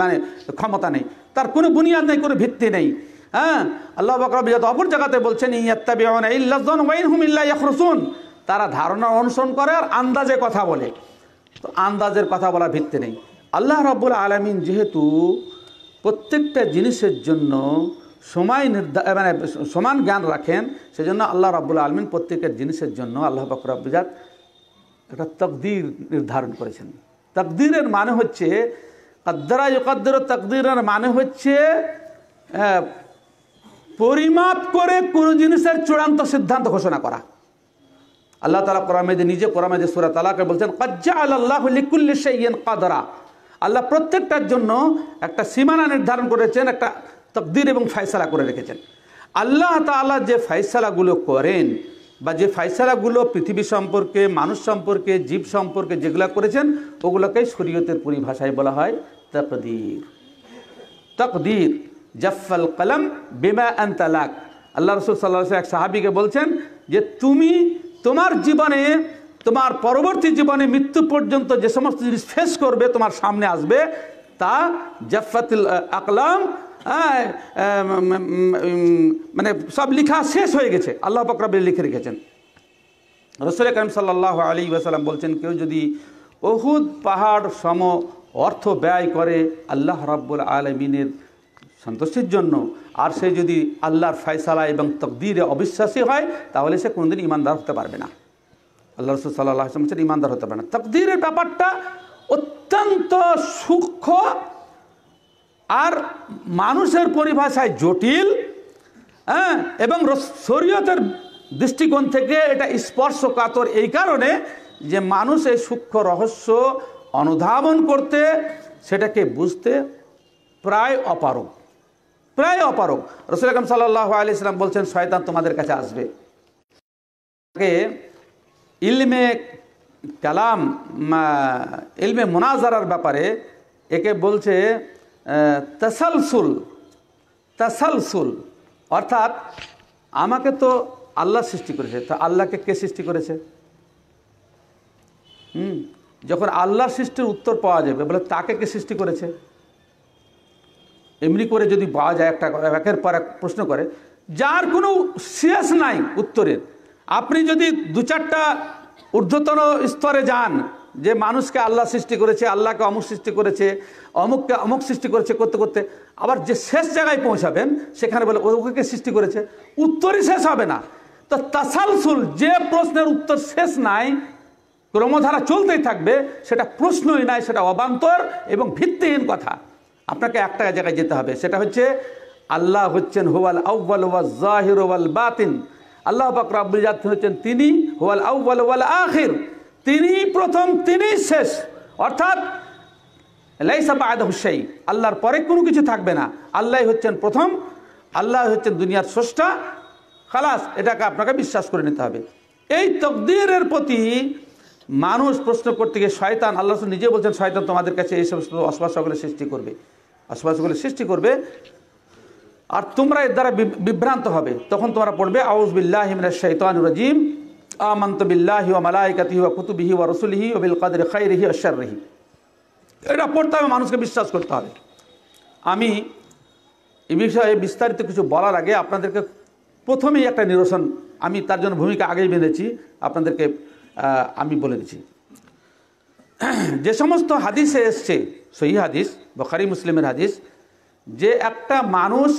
মানে ক্ষমতা নেই তার কোনো বুনিয়াদ নেই কোনো ভিত্তি নেই হ্যাঁ আল্লাহ বাকরাবিজাত অপর জায়গাতে বলছেন ইয়াত্তাবিউনা হুম ইল্লা তারা ধারণা অনুসরণ করে আর আন্দাজে কথা বলে তো আন্দাজের কথা বলার ভিত্তি নেই আল্লাহ রাবুল আলমিন যেহেতু প্রত্যেকটা জিনিসের জন্য সময় নির্ধার মানে সমান জ্ঞান রাখেন সেজন্য আল্লাহ রাবুল আলমিন প্রত্যেকের জিনিসের জন্য আল্লাহ বকরাবিজাত একটা তকদির নির্ধারণ করেছেন তকদিরের মানে হচ্ছে কাদ্দারা ইকাদ্দর তকদিরের মানে হচ্ছে পরিমাপ করে কোনো জিনিসের চূড়ান্ত সিদ্ধান্ত ঘোষণা করা আল্লাহ তালা কোরআমেদে নিজে কোরআমেদে সুরাত আলাকে বলছেন কজ্জা আল্লাহ লিকুল্লিশ কাদরা আল্লাহ প্রত্যেকটার জন্য একটা সীমানা নির্ধারণ করেছেন একটা তকদির এবং ফয়সালা করে রেখেছেন আল্লাহ তালা যে ফয়সালাগুলো করেন বা যে ফয়সালাগুলো পৃথিবী সম্পর্কে মানুষ সম্পর্কে জীব সম্পর্কে যেগুলো করেছেন ওগুলোকে শরীয়তের পরিভাষায় বলা হয় তকদির তকদির জাফল কলম বিমা আন্তালাক আল্লাহ রসুল সাল্লাহ এক সাহাবিকে বলছেন যে তুমি তোমার জীবনে তোমার পরবর্তী জীবনে মৃত্যু পর্যন্ত যে সমস্ত জিনিস ফেস করবে তোমার সামনে আসবে তা জাফাতুল আকলাম মানে সব লিখা শেষ হয়ে গেছে আল্লাহ বকরাবি লিখে রেখেছেন রসুল করিম সাল্লাহ আলী ওয়াসালাম বলছেন কেউ যদি অহুদ পাহাড় সম অর্থ ব্যয় করে আল্লাহ রাব্বুল আলমিনের সন্তুষ্টির জন্য আর সে যদি আল্লাহর ফয়সালা এবং তকদিরে অবিশ্বাসী হয় তাহলে সে কোনোদিন ইমানদার হতে পারবে না আল্লাহ রসুল সাল্লাহ আসলাম হচ্ছেন ইমানদার হতে পারে না তকদিরের ব্যাপারটা অত্যন্ত সূক্ষ্ম আর মানুষের পরিভাষায় জটিল হ্যাঁ এবং শরীয়তের দৃষ্টিকোণ থেকে এটা স্পর্শকাতর এই কারণে যে মানুষ এই সূক্ষ্ম রহস্য অনুধাবন করতে সেটাকে বুঝতে প্রায় অপারক প্রায় অপারক রসুল আকরম সাল্লাহ আলি ইসলাম বলছেন শয়তান তোমাদের কাছে আসবে ইলমে কালাম ইলমে মোনাজারার ব্যাপারে একে বলছে তসলসুল তসলসুল অর্থাৎ আমাকে তো আল্লাহ সৃষ্টি করেছে তো আল্লাহকে কে সৃষ্টি করেছে হুম যখন আল্লাহ সৃষ্টির উত্তর পাওয়া যাবে বলে তাকে কে সৃষ্টি করেছে এমনি করে যদি পাওয়া যায় একটা একের পর এক প্রশ্ন করে যার কোনো শেষ নাই উত্তরের আপনি যদি দু চারটা ঊর্ধ্বতন স্তরে যান যে মানুষকে আল্লাহ সৃষ্টি করেছে আল্লাহকে অমুক সৃষ্টি করেছে অমুককে অমুক সৃষ্টি করেছে করতে করতে আবার যে শেষ জায়গায় পৌঁছাবেন সেখানে বলে ওকে সৃষ্টি করেছে উত্তরই শেষ হবে না তো তাসালসুল যে প্রশ্নের উত্তর শেষ নাই ক্রমধারা চলতেই থাকবে সেটা প্রশ্নই নাই সেটা অবান্তর এবং ভিত্তিহীন কথা আপনাকে একটা জায়গায় যেতে হবে সেটা হচ্ছে আল্লাহ হচ্ছেন হোয়াল আউ্বাল ওয়াজ জাহির ওয়াল বাতিন আল্লাহ পাক রাব্বুল হচ্ছেন তিনি ওয়াল আউ্বাল ওয়াল আখির তিনি প্রথম তিনি শেষ অর্থাৎ লাইসা বাদ হুসাই আল্লাহর পরে কোনো কিছু থাকবে না আল্লাহ হচ্ছেন প্রথম আল্লাহ হচ্ছেন দুনিয়ার স্রষ্টা খালাস এটাকে আপনাকে বিশ্বাস করে নিতে হবে এই তকদিরের প্রতি মানুষ প্রশ্ন করতে গিয়ে শয়তান আল্লাহ নিজে বলছেন শয়তান তোমাদের কাছে এই সমস্ত অসবাসগুলো সৃষ্টি করবে অসবাসগুলো সৃষ্টি করবে আর তোমরা এর দ্বারা বিভ্রান্ত হবে তখন তোমরা পড়বে আউজ বিল্লাহ শৈতান রাজিম আমন্ত বিল্লাহি ও মালাইকাতি ও কুতুবিহি ও রসুলিহি ও বিল কাদের খৈরিহি অশ্বারহি এটা পড়তে হবে মানুষকে বিশ্বাস করতে হবে আমি এ বিষয়ে বিস্তারিত কিছু বলার আগে আপনাদেরকে প্রথমেই একটা নিরসন আমি তার জন্য ভূমিকা আগেই বেঁধেছি আপনাদেরকে আমি বলে দিচ্ছি যে সমস্ত হাদিসে এসছে সহি হাদিস বখারি মুসলিমের হাদিস যে একটা মানুষ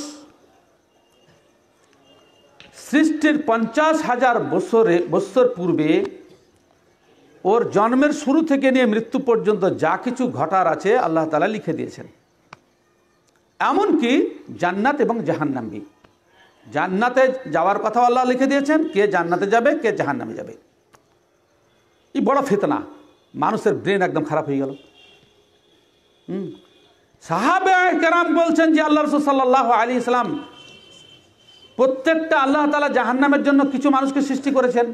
সৃষ্টির পঞ্চাশ হাজার বছরে বছর পূর্বে ওর জন্মের শুরু থেকে নিয়ে মৃত্যু পর্যন্ত যা কিছু ঘটার আছে আল্লাহ তালা লিখে দিয়েছেন এমনকি জান্নাত এবং জাহান্নামি জান্নাতে যাওয়ার কথা আল্লাহ লিখে দিয়েছেন কে জান্নাতে যাবে কে জাহান্নামে যাবে এই বড় ফেতনা মানুষের ব্রেন একদম খারাপ হয়ে গেল হুম কেরাম বলছেন যে আল্লাহ রসুল সাল্লাহ আলী ইসলাম প্রত্যেকটা আল্লাহ তালা জাহান্নামের জন্য কিছু মানুষকে সৃষ্টি করেছেন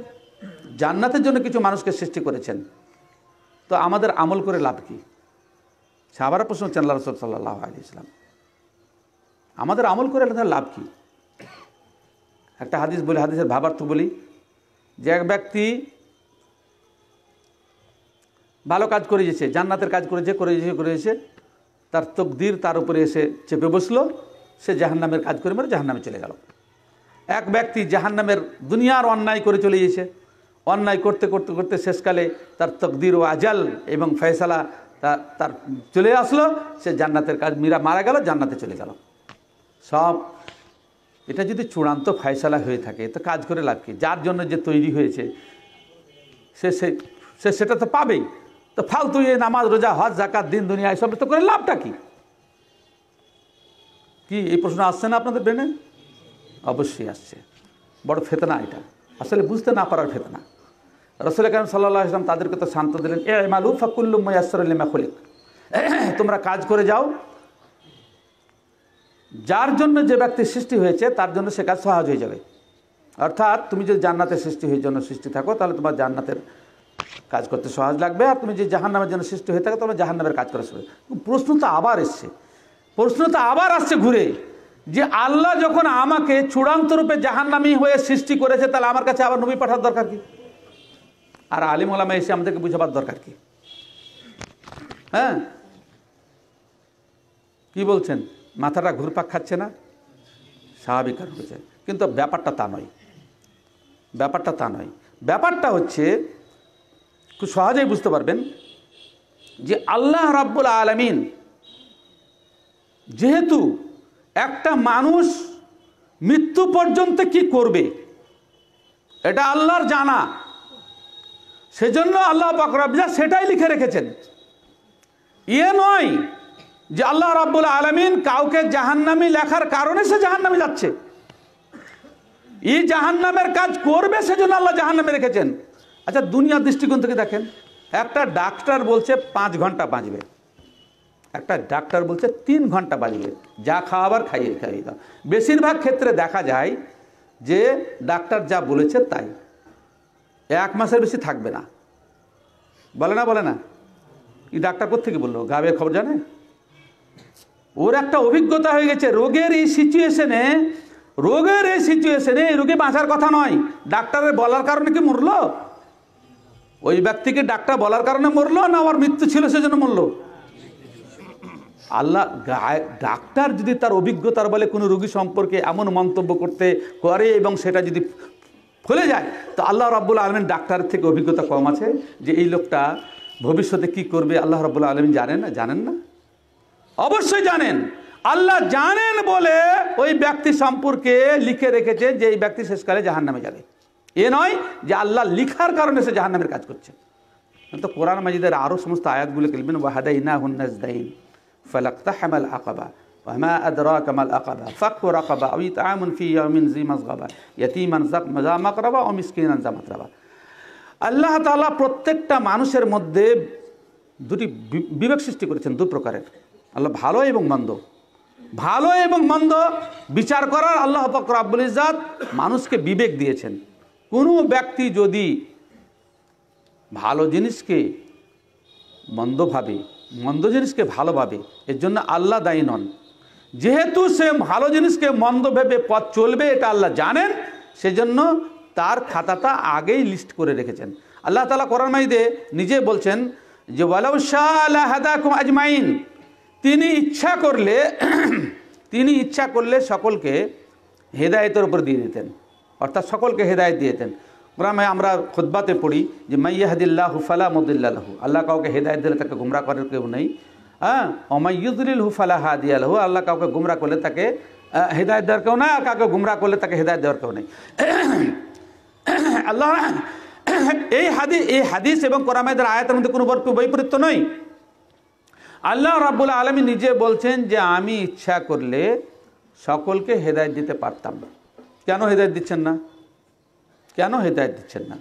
জান্নাতের জন্য কিছু মানুষকে সৃষ্টি করেছেন তো আমাদের আমল করে লাভ কি সাহাবারা প্রশ্ন হচ্ছেন আল্লাহ রসুল সাল্লাহ আলী ইসলাম আমাদের আমল করে লাভ কি একটা হাদিস বলি হাদিসের ভাবার্থ বলি যে এক ব্যক্তি ভালো কাজ করে যেছে জান্নাতের কাজ করেছে করে যেছে করে যেছে তার তকদির তার উপরে এসে চেপে বসলো সে জাহান্নামের কাজ করে মেরে জাহান্নামে চলে গেল এক ব্যক্তি জাহান্নামের দুনিয়ার অন্যায় করে চলে গেছে অন্যায় করতে করতে করতে শেষকালে তার তকদির ও আজাল এবং ফয়সালা তার চলে আসলো সে জান্নাতের কাজ মীরা মারা গেল জান্নাতে চলে গেল সব এটা যদি চূড়ান্ত ফয়সালা হয়ে থাকে তো কাজ করে লাভ কি যার জন্য যে তৈরি হয়েছে সে সে সেটা তো পাবেই তো ফালতু এই নামাজ রোজা হজ জাকাত দিন দুনিয়া এসব তো করে লাভটা কি কি এই প্রশ্ন আসছে না আপনাদের ব্রেনে অবশ্যই আসছে বড় ফেতনা এটা আসলে বুঝতে না পারার ফেতনা রসুল কালাম সাল্লাহ ইসলাম তাদেরকে তো শান্ত দিলেন এ মালু ফাকুল্লু ময়াসরলিমা খুলিক তোমরা কাজ করে যাও যার জন্য যে ব্যক্তি সৃষ্টি হয়েছে তার জন্য সে কাজ সহজ হয়ে যাবে অর্থাৎ তুমি যদি জান্নাতের সৃষ্টি হয়ে জন্য সৃষ্টি থাকো তাহলে তোমার জান্নাতের কাজ করতে সহজ লাগবে আর তুমি যে জাহান নামের জন্য সৃষ্টি হয়ে থাকে তোমরা জাহান নামের কাজ করা শুরু প্রশ্ন তো আবার এসছে প্রশ্ন তো আবার আসছে ঘুরে যে আল্লাহ যখন আমাকে চূড়ান্ত রূপে জাহান্নামি হয়ে সৃষ্টি করেছে তাহলে আমার কাছে আবার নবী পাঠার দরকার কি আর আলিম ওলামা এসে আমাদেরকে বুঝাবার দরকার কি হ্যাঁ কি বলছেন মাথাটা ঘুরপাক খাচ্ছে না স্বাভাবিক কারণ কিন্তু ব্যাপারটা তা নয় ব্যাপারটা তা নয় ব্যাপারটা হচ্ছে খুব সহজেই বুঝতে পারবেন যে আল্লাহ রাব্বুল আলমিন যেহেতু একটা মানুষ মৃত্যু পর্যন্ত কি করবে এটা আল্লাহর জানা সেজন্য আল্লাহ পাকরাবিজা সেটাই লিখে রেখেছেন ইয়ে নয় যে আল্লাহ রাব্বুল আলমিন কাউকে জাহান্নামি লেখার কারণে সে জাহান্নামি যাচ্ছে ই জাহান্নামের কাজ করবে সেজন্য আল্লাহ জাহান্নামে রেখেছেন আচ্ছা দুনিয়ার দৃষ্টিকোণ থেকে দেখেন একটা ডাক্তার বলছে পাঁচ ঘন্টা বাঁচবে একটা ডাক্তার বলছে তিন ঘন্টা বাঁচবে যা খাওয়াবার খাইয়ে খাইয়ে দাও বেশিরভাগ ক্ষেত্রে দেখা যায় যে ডাক্তার যা বলেছে তাই এক মাসের বেশি থাকবে না বলে না বলে না এই ডাক্তার কোথেকে বললো গাবের খবর জানে ওর একটা অভিজ্ঞতা হয়ে গেছে রোগের এই সিচুয়েশনে রোগের এই সিচুয়েশনে রোগী বাঁচার কথা নয় ডাক্তারের বলার কারণে কি মরলো ওই ব্যক্তিকে ডাক্তার বলার কারণে মরলো না আমার মৃত্যু ছিল সেজন্য মরলো আল্লাহ ডাক্তার যদি তার অভিজ্ঞতার বলে কোনো রোগী সম্পর্কে এমন মন্তব্য করতে করে এবং সেটা যদি ফলে যায় তো আল্লাহ রাবুল আলমিন ডাক্তারের থেকে অভিজ্ঞতা কম আছে যে এই লোকটা ভবিষ্যতে কি করবে আল্লাহ রাবুল আলমিন জানেন না জানেন না অবশ্যই জানেন আল্লাহ জানেন বলে ওই ব্যক্তি সম্পর্কে লিখে রেখেছে যে এই ব্যক্তি শেষকালে জাহান নামে যাবে এ নয় যে আল্লাহ লিখার কারণে সে জাহান্নামের কাজ করছে তো কোরআন মাজিদের আরও সমস্ত আয়াতগুলো কেলবেন ওয়াহাদা ইনা হুন্নাজদাইন ফালাক্তা হামাল আকাবা আল্লাহ প্রত্যেকটা মানুষের মধ্যে দুটি বিবেক সৃষ্টি করেছেন দু প্রকারের আল্লাহ ভালো এবং মন্দ ভালো এবং মন্দ বিচার করার আল্লাহ ফকর আব্বুল ইজাদ মানুষকে বিবেক দিয়েছেন কোনো ব্যক্তি যদি ভালো জিনিসকে মন্দ ভাবে মন্দ জিনিসকে ভালোভাবে এর জন্য আল্লাহ দায়ী নন যেহেতু সে ভালো জিনিসকে মন্দ ভেবে পথ চলবে এটা আল্লাহ জানেন সেজন্য তার খাতাটা আগেই লিস্ট করে রেখেছেন আল্লাহ তালা করার মাইদে নিজে বলছেন যে আজমাইন তিনি ইচ্ছা করলে তিনি ইচ্ছা করলে সকলকে হেদায়তের উপর দিয়ে দিতেন অর্থাৎ সকলকে হেদায়ত দিয়েতেন গ্রামে আমরা খুদ্বাতে পড়ি যে মাইয়াহদিল্লাহ ফালা মদুল্লাহ আল্লাহ কাউকে হেদায়ত দিলে তাকে গুমরা করার কেউ নেই হ্যাঁ হা হুফালা হাদিয়ালহু আল্লাহ কাউকে গুমরা করলে তাকে হেদায়ত দেওয়ার কেউ না কাউকে গুমরা করলে তাকে হেদায়ত দেওয়ার কেউ নেই আল্লাহ এই হাদিস এই হাদিস এবং কোরআমায়দের আয়াতের মধ্যে কোনো বৈপরীত্য নয় আল্লাহ রাবুল আলমী নিজে বলছেন যে আমি ইচ্ছা করলে সকলকে হেদায়ত দিতে পারতাম না কেন হেদায়ত দিচ্ছেন না কেন হেদায়ত দিচ্ছেন না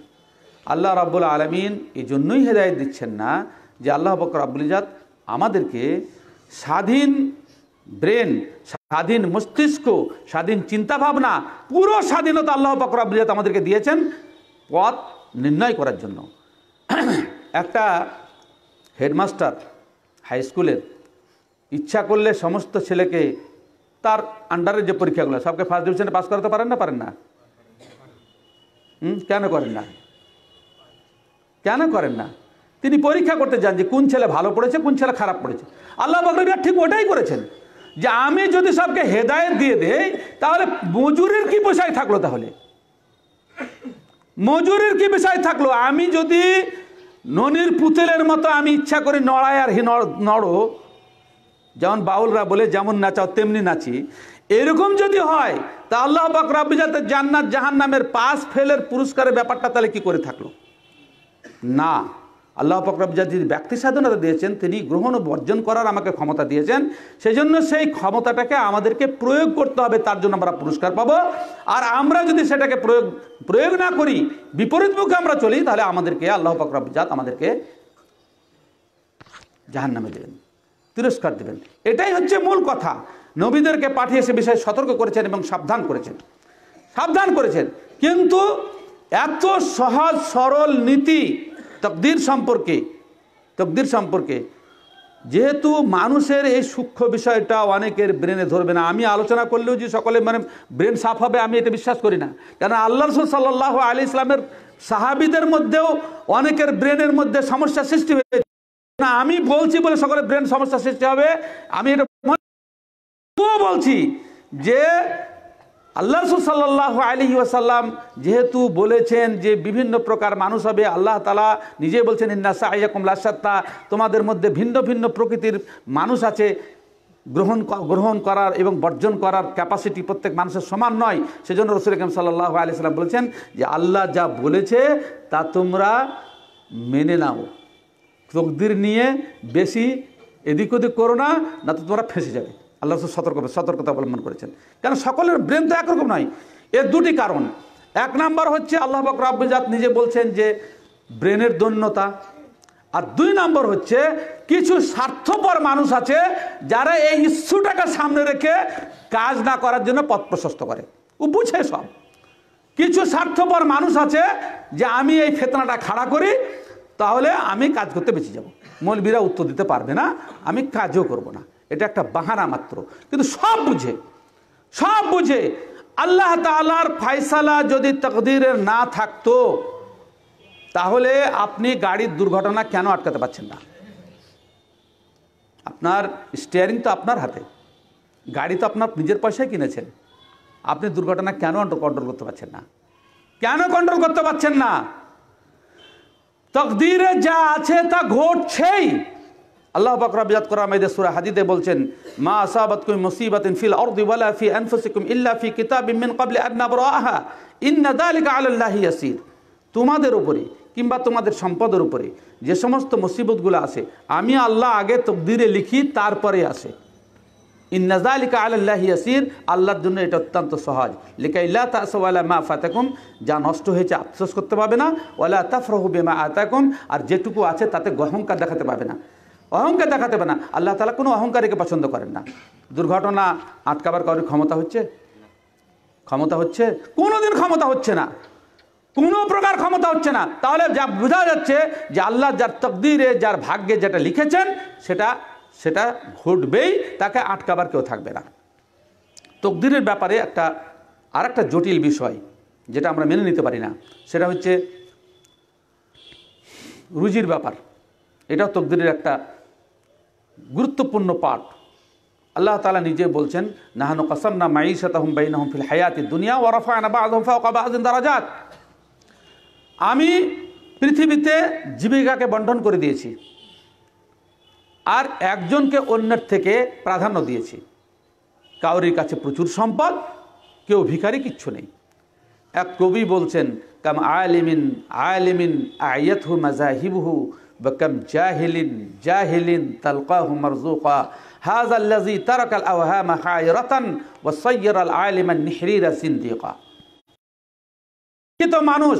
আল্লাহ রাব্বুল আলমিন এই জন্যই হেদায়ত দিচ্ছেন না যে আল্লাহ বকর আব্বুল আমাদেরকে স্বাধীন ব্রেন স্বাধীন মস্তিষ্ক স্বাধীন চিন্তাভাবনা পুরো স্বাধীনতা আল্লাহ বকর আব্বুল আমাদেরকে দিয়েছেন পথ নির্ণয় করার জন্য একটা হেডমাস্টার হাই স্কুলের ইচ্ছা করলে সমস্ত ছেলেকে তার আন্ডারে যে পরীক্ষাগুলো সবকে ফার্স্ট ডিভিশনে পাস করাতে পারেন না পারেন না হুম কেন করেন না কেন করেন না তিনি পরীক্ষা করতে যান যে কোন ছেলে ভালো পড়েছে কোন ছেলে খারাপ পড়েছে আল্লাহ বাকরিয়া ঠিক ওটাই করেছেন যে আমি যদি সবকে হেদায়ত দিয়ে দেই তাহলে মজুরের কি পেশায় থাকলো তাহলে মজুরের কি পেশায় থাকলো আমি যদি ননির পুতুলের মতো আমি ইচ্ছা করে নড়ায় আর নড়ো যেমন বাউলরা বলে যেমন নাচাও তেমনি নাচি এরকম যদি হয় তা আল্লাহ যাতে জান্নাত জাহান নামের পাস ফেলের পুরস্কারের ব্যাপারটা তাহলে কি করে থাকলো না আল্লাহ যা যিনি ব্যক্তি স্বাধীনতা দিয়েছেন তিনি গ্রহণ ও বর্জন করার আমাকে ক্ষমতা দিয়েছেন সেই জন্য সেই ক্ষমতাটাকে আমাদেরকে প্রয়োগ করতে হবে তার জন্য আমরা পুরস্কার পাবো আর আমরা যদি সেটাকে প্রয়োগ প্রয়োগ না করি বিপরীত মুখে আমরা চলি তাহলে আমাদেরকে আল্লাহ ফকরাবজাত আমাদেরকে জাহান নামে দেবেন তিরস্কার দেবেন এটাই হচ্ছে মূল কথা নবীদেরকে পাঠিয়ে সে বিষয়ে সতর্ক করেছেন এবং সাবধান করেছেন সাবধান করেছেন কিন্তু এত সহজ সরল নীতি তকদির সম্পর্কে তকদির সম্পর্কে যেহেতু মানুষের এই সূক্ষ্ম বিষয়টা অনেকের ব্রেনে ধরবে না আমি আলোচনা করলেও যে সকলে মানে ব্রেন সাফ হবে আমি এটা বিশ্বাস করি না কেন আল্লাহ রসুল সাল্লাহ আলি ইসলামের সাহাবিদের মধ্যেও অনেকের ব্রেনের মধ্যে সমস্যা সৃষ্টি হয়েছে না আমি বলছি বলে সকলে ব্রেন সমস্যা সৃষ্টি হবে আমি এটা বলছি যে আল্লাহ সুসাল্লাহ আলী ওয়াসাল্লাম যেহেতু বলেছেন যে বিভিন্ন প্রকার মানুষ হবে আল্লাহ তালা নিজে বলছেন ইন্নাসা আইয়াকুম লাসাত্তা তোমাদের মধ্যে ভিন্ন ভিন্ন প্রকৃতির মানুষ আছে গ্রহণ গ্রহণ করার এবং বর্জন করার ক্যাপাসিটি প্রত্যেক মানুষের সমান নয় সেজন্য রসুল ইকম সাল্লাহ আলি সাল্লাম বলেছেন যে আল্লাহ যা বলেছে তা তোমরা মেনে নাও তকদির নিয়ে বেশি এদিক ওদিক করো না না তো তোমরা ফেঁসে যাবে আল্লাহ রসুল সতর্ক সতর্কতা অবলম্বন করেছেন কেন সকলের ব্রেন তো একরকম নয় এর দুটি কারণ এক নাম্বার হচ্ছে আল্লাহ বাক আব্বুজাত নিজে বলছেন যে ব্রেনের দৈন্যতা আর দুই নম্বর হচ্ছে কিছু স্বার্থপর মানুষ আছে যারা এই ইস্যুটাকে সামনে রেখে কাজ না করার জন্য পথ প্রশস্ত করে ও বুঝে সব কিছু স্বার্থপর মানুষ আছে যে আমি এই ফেতনাটা খাড়া করি তাহলে আমি কাজ করতে বেঁচে যাব মৌলবীরা উত্তর দিতে পারবে না আমি কাজও করব না এটা একটা বাহানা মাত্র কিন্তু সব বুঝে সব বুঝে আল্লাহ তালার ফাইসালা যদি তকদিরের না থাকতো তাহলে আপনি গাড়ির দুর্ঘটনা কেন আটকাতে পারছেন না আপনার স্টিয়ারিং তো আপনার হাতে গাড়ি তো আপনার নিজের পয়সায় কিনেছেন আপনি দুর্ঘটনা কেন কন্ট্রোল করতে পারছেন না কেন কন্ট্রোল করতে পারছেন না তকদিরে যা আছে তা ঘটছেই আল্লাহ বকরাবিজাত কোরআমাইদে সুরা হাদিদে বলছেন মা আসাবাত কুম মুসিবাত ফিল আরদি ওয়ালা ফি আনফুসিকুম ইল্লা ফি কিতাবিম মিন ক্বাবলি আন নাবরাহা ইন্না যালিকা আলাল্লাহি ইয়াসির তোমাদের উপরে কিংবা তোমাদের সম্পদের উপরে যে সমস্ত মুসিবতগুলো আছে আমি আল্লাহ আগে তকদিরে লিখি তারপরে আসে ইন্নাজা আলিকা আল্লাহ ইয়াসির আল্লাহর জন্য এটা অত্যন্ত সহজ লিকা ইল্লা তাসওয়ালা মা ফাতাকুম যা নষ্ট হয়েছে আফসোস করতে পারবে না ওলা তাফরহু বেমা আতাকুম আর যেটুকু আছে তাতে অহংকার দেখাতে পারবে না অহংকার দেখাতে পারে না আল্লাহ তালা কোনো অহংকারীকে পছন্দ করেন না দুর্ঘটনা আটকাবার কারোর ক্ষমতা হচ্ছে ক্ষমতা হচ্ছে কোনো দিন ক্ষমতা হচ্ছে না কোনো প্রকার ক্ষমতা হচ্ছে না তাহলে যা বোঝা যাচ্ছে যে আল্লাহ যার তকদিরে যার ভাগ্যে যেটা লিখেছেন সেটা সেটা ঘটবেই তাকে আটকাবার কেউ থাকবে না তকদিরের ব্যাপারে একটা আর একটা জটিল বিষয় যেটা আমরা মেনে নিতে পারি না সেটা হচ্ছে রুজির ব্যাপার এটাও তকদিরের একটা গুরুত্বপূর্ণ পাঠ আল্লাহ তালা নিজে বলছেন নাহানু কাসাম না মাইশাত সাতাহম বাইন আহম ফিল হায়াতি দুনিয়া ওরফা আনাবা আদমফা ওকাবা আদিন দ্বারা দারাজাত আমি পৃথিবীতে জীবিকাকে বন্টন করে দিয়েছি আর একজনকে অন্যের থেকে প্রাধান্য দিয়েছি কাউরির কাছে প্রচুর সম্পদ কেউ ভিখারি কিচ্ছু নেই এক কবি বলছেন কাম আলিমিন আলিমিন আয়ত হু মাজাহিবহু বকম জাহিলিন জাহিলিন তালকাহু মরজুকা হাজ আল্লাজি তারাকাল আওহাম হায়রাতান ওয়া সাইয়্যারাল আলিমান নিহরিরা সিন্দিকা কিন্তু মানুষ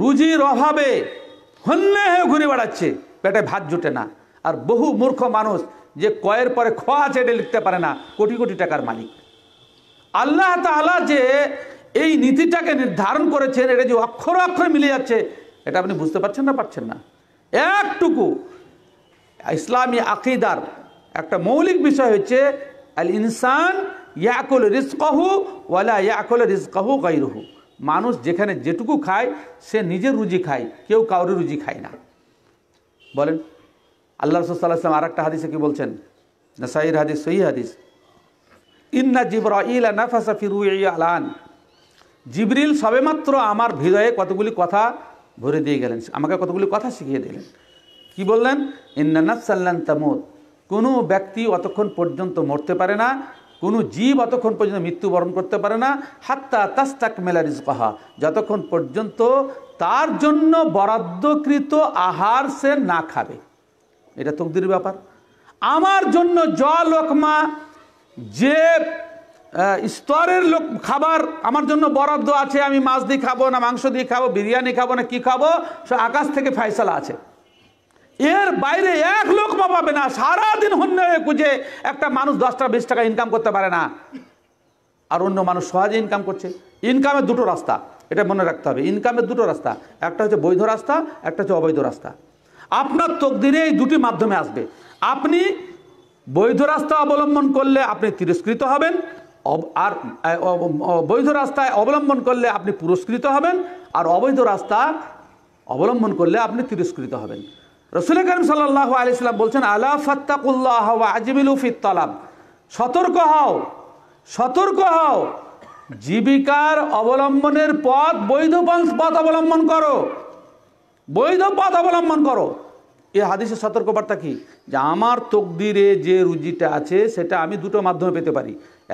রুজির অভাবে হন্যে হয়ে ঘুরে বেড়াচ্ছে পেটে ভাত জুটে না আর বহু মূর্খ মানুষ যে কয়ের পরে খ আছে এটা লিখতে পারে না কোটি কোটি টাকার মালিক আল্লাহ তালা যে এই নীতিটাকে নির্ধারণ করেছেন এটা যে অক্ষর অক্ষরে মিলে যাচ্ছে এটা আপনি বুঝতে পারছেন না পারছেন না একটুকু ইসলামী আকিদার একটা মৌলিক বিষয় হচ্ছে আল ইনসান ইয়াকুল রিস্কহু ওয়ালা ইয়াকুল রিস্কহু গাইরহু মানুষ যেখানে যেটুকু খায় সে নিজের রুজি খায় কেউ কাউরে রুজি খায় না বলেন আল্লাহ রসুল্লাহাম আর একটা হাদিসে কী বলছেন নাসাইর হাদিস সহি হাদিস ইন্না জিব্রাইল ফিরু আলান জিবরিল সবেমাত্র আমার হৃদয়ে কতগুলি কথা ভরে দিয়ে গেলেন আমাকে কতগুলি কথা শিখিয়ে দিলেন কি বললেন ইন্না নাফসাল্লান তামুদ কোনো ব্যক্তি অতক্ষণ পর্যন্ত মরতে পারে না কোনো জীব অতক্ষণ পর্যন্ত মৃত্যুবরণ করতে পারে না হাত্তা তাস্তাক মেলারিস কাহা যতক্ষণ পর্যন্ত তার জন্য বরাদ্দকৃত আহার সে না খাবে এটা তকদির ব্যাপার আমার জন্য জ লোকমা যে স্তরের লোক খাবার আমার জন্য বরাদ্দ আছে আমি মাছ দিয়ে খাবো না মাংস দিয়ে খাবো বিরিয়ানি খাবো না কি খাবো সে আকাশ থেকে ফয়সালা আছে এর বাইরে এক লোক মা পাবে না সারাদিন হন্য হয়ে খুঁজে একটা মানুষ দশটা বিশ টাকা ইনকাম করতে পারে না আর অন্য মানুষ সহজে ইনকাম করছে ইনকামের দুটো রাস্তা এটা মনে রাখতে হবে ইনকামের দুটো রাস্তা একটা হচ্ছে বৈধ রাস্তা একটা হচ্ছে অবৈধ রাস্তা আপনার তকদিরে এই দুটি মাধ্যমে আসবে আপনি বৈধ রাস্তা অবলম্বন করলে আপনি তিরস্কৃত হবেন আর বৈধ রাস্তায় অবলম্বন করলে আপনি পুরস্কৃত হবেন আর অবৈধ রাস্তা অবলম্বন করলে আপনি তিরস্কৃত হবেন রসুল করিম সাল্লাহ আলিয়াল্লাম বলছেন আল্লাহ ফাত্তাকুল্লাহ আজিবিল ফিত্তালাম সতর্ক হও সতর্ক হও জীবিকার অবলম্বনের পথ বৈধ পথ অবলম্বন করো বৈধ পথ অবলম্বন করো এ হাদিসের সতর্কবার্তা কি যে আমার তকদিরে যে রুজিটা আছে সেটা আমি দুটো মাধ্যমে পেতে পারি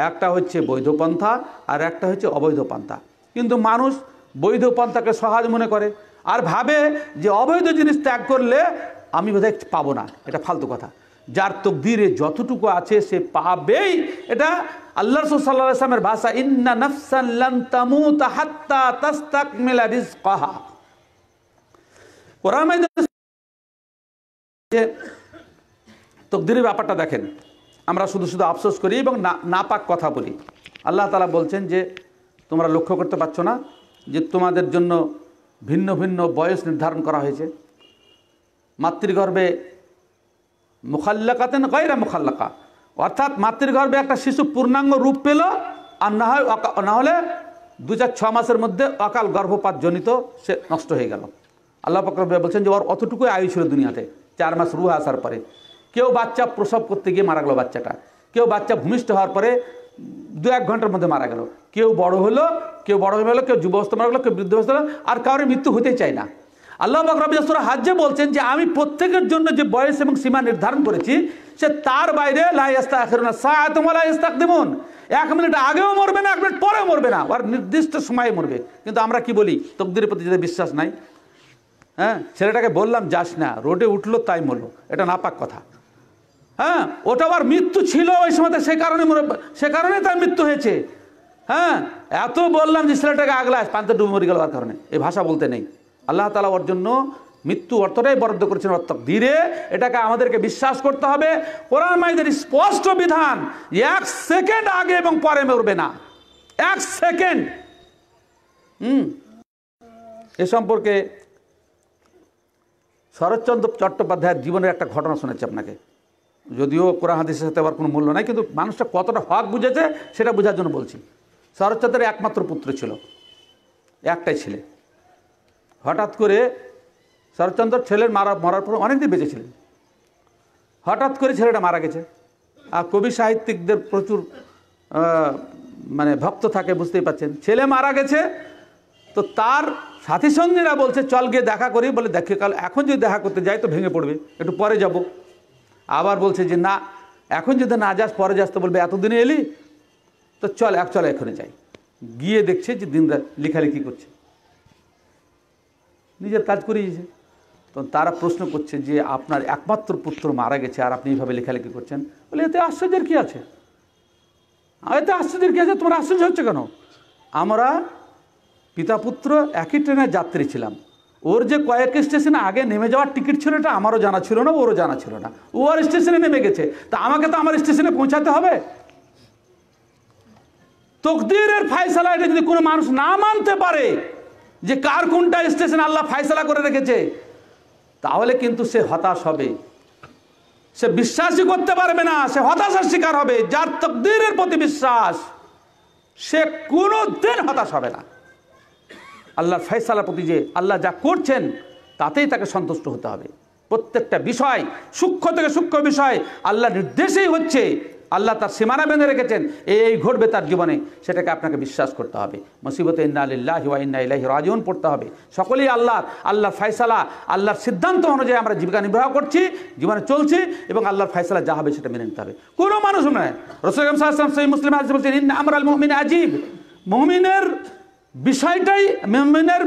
একটা হচ্ছে বৈধ পন্থা আর একটা হচ্ছে অবৈধ পন্থা কিন্তু মানুষ বৈধ পন্থাকে সহজ মনে করে আর ভাবে যে অবৈধ জিনিস ত্যাগ করলে আমি বোধহয় পাবো না এটা ফালতু কথা যার তকদিরে যতটুকু আছে সে পাবেই এটা আল্লাহ রসুল সাল্লাহ ভাষা ইন্না নফসান লান তামুতা তাস্তাক মেলা রিজকাহা কোরআন তকদিরের ব্যাপারটা দেখেন আমরা শুধু শুধু আফসোস করি এবং না পাক কথা বলি আল্লাহ তালা বলছেন যে তোমরা লক্ষ্য করতে পারছো না যে তোমাদের জন্য ভিন্ন ভিন্ন বয়স নির্ধারণ করা হয়েছে মাতৃগর্ভে মুখাল্লাকাতেন গয়রা মুখাল্লাকা অর্থাৎ মাতৃগর্ভে একটা শিশু পূর্ণাঙ্গ রূপ পেল আর না হয় না হলে দু চার ছ মাসের মধ্যে অকাল গর্ভপাতজনিত সে নষ্ট হয়ে গেল আল্লাহ পাকরবিয়া বলছেন যে ওর অতটুকু আয়ু ছিল দুনিয়াতে চার মাস রুহা আসার পরে কেউ বাচ্চা প্রসব করতে গিয়ে মারা গেলো বাচ্চাটা কেউ বাচ্চা ভূমিষ্ঠ হওয়ার পরে দু এক ঘন্টার মধ্যে মারা গেল কেউ বড় হলো কেউ বড় হলো কেউ যুবস্থ মারা গেলো কেউ বৃদ্ধবস্থ হলো আর কারোর মৃত্যু হতে চায় না আল্লাহ বাকরাবিজরা হাজ্যে বলছেন যে আমি প্রত্যেকের জন্য যে বয়স এবং সীমা নির্ধারণ করেছি সে তার বাইরে লাইস্তা আখের না সাহায্য লাইস্তাক দেমন এক মিনিট আগেও মরবে না এক মিনিট পরেও মরবে না আর নির্দিষ্ট সময়ে মরবে কিন্তু আমরা কি বলি তকদির প্রতি যাদের বিশ্বাস নাই হ্যাঁ ছেলেটাকে বললাম যাস না রোডে উঠলো তাই মরলো এটা নাপাক কথা হ্যাঁ ওটা আবার মৃত্যু ছিল ওই সময় সে কারণে সে কারণে তার মৃত্যু হয়েছে হ্যাঁ এত বললাম যে ছেলেটাকে আগলা পান্তে ডুবে মরে গেল কারণে এই ভাষা বলতে নেই আল্লাহ তালা ওর জন্য মৃত্যু অর্থটাই বরাদ্দ করেছেন অর্থ ধীরে এটাকে আমাদেরকে বিশ্বাস করতে হবে কোরআন মাইদের স্পষ্ট বিধান এক সেকেন্ড আগে এবং পরে মরবে না এক সেকেন্ড হুম এ সম্পর্কে শরৎচন্দ্র চট্টোপাধ্যায়ের জীবনের একটা ঘটনা শুনেছি আপনাকে যদিও কোরআন হাদিসের সাথে আবার কোনো মূল্য নাই কিন্তু মানুষটা কতটা হক বুঝেছে সেটা বোঝার জন্য বলছি শরৎচন্দ্রের একমাত্র পুত্র ছিল একটাই ছেলে হঠাৎ করে শরৎচন্দ্র ছেলের মারা মরার পর অনেকদিন বেঁচেছিলেন হঠাৎ করে ছেলেটা মারা গেছে আর কবি সাহিত্যিকদের প্রচুর মানে ভক্ত থাকে বুঝতেই পাচ্ছেন ছেলে মারা গেছে তো তার সাথী সঙ্গীরা বলছে চল গিয়ে দেখা করি বলে দেখে কাল এখন যদি দেখা করতে যাই তো ভেঙে পড়বে একটু পরে যাব আবার বলছে যে না এখন যদি না যাস পরে যাস তো বলবে এতদিনে এলি তো চল এক চল এখনই যাই গিয়ে দেখছে যে দিন রাত লেখালেখি করছে নিজের কাজ করিয়েছে তখন তারা প্রশ্ন করছে যে আপনার একমাত্র পুত্র মারা গেছে আর আপনি এইভাবে লেখালেখি করছেন বলে এতে আশ্চর্যের কী আছে এতে আশ্চর্যের কী আছে তোমরা আশ্চর্য হচ্ছে কেন আমরা পিতা পুত্র একই ট্রেনের যাত্রী ছিলাম ওর যে কয়েক স্টেশনে আগে নেমে যাওয়ার টিকিট ছিল এটা আমারও জানা ছিল না ওরও জানা ছিল না ও আর স্টেশনে নেমে গেছে তা আমাকে তো আমার স্টেশনে পৌঁছাতে হবে তকদিরের ফায়সালা এটা যদি কোনো মানুষ না মানতে পারে যে কার কোনটা স্টেশন আল্লাহ ফায়সালা করে রেখেছে তাহলে কিন্তু সে হতাশ হবে সে বিশ্বাসই করতে পারবে না সে হতাশার শিকার হবে যার তকদিরের প্রতি বিশ্বাস সে কোনো দিন হতাশ হবে না আল্লাহর ফেসালার প্রতি যে আল্লাহ যা করছেন তাতেই তাকে সন্তুষ্ট হতে হবে প্রত্যেকটা বিষয় সূক্ষ্ম থেকে সূক্ষ্ম বিষয় আল্লাহ নির্দেশেই হচ্ছে আল্লাহ তার সীমানা বেঁধে রেখেছেন এই ঘটবে তার জীবনে সেটাকে আপনাকে বিশ্বাস করতে হবে মুসিবত ইন্না আলিল্লাহ হিওয়া ইন্না ইলাহি রাজন পড়তে হবে সকলেই আল্লাহ আল্লাহর ফয়সালা আল্লাহর সিদ্ধান্ত অনুযায়ী আমরা জীবিকা নির্বাহ করছি জীবনে চলছি এবং আল্লাহর ফয়সালা যা হবে সেটা মেনে নিতে হবে কোনো মানুষ নয় রসুল মুসলিম বলছেন ইন্না আমর মহমিন আজিব মহমিনের বিষয়টাই মেমেনের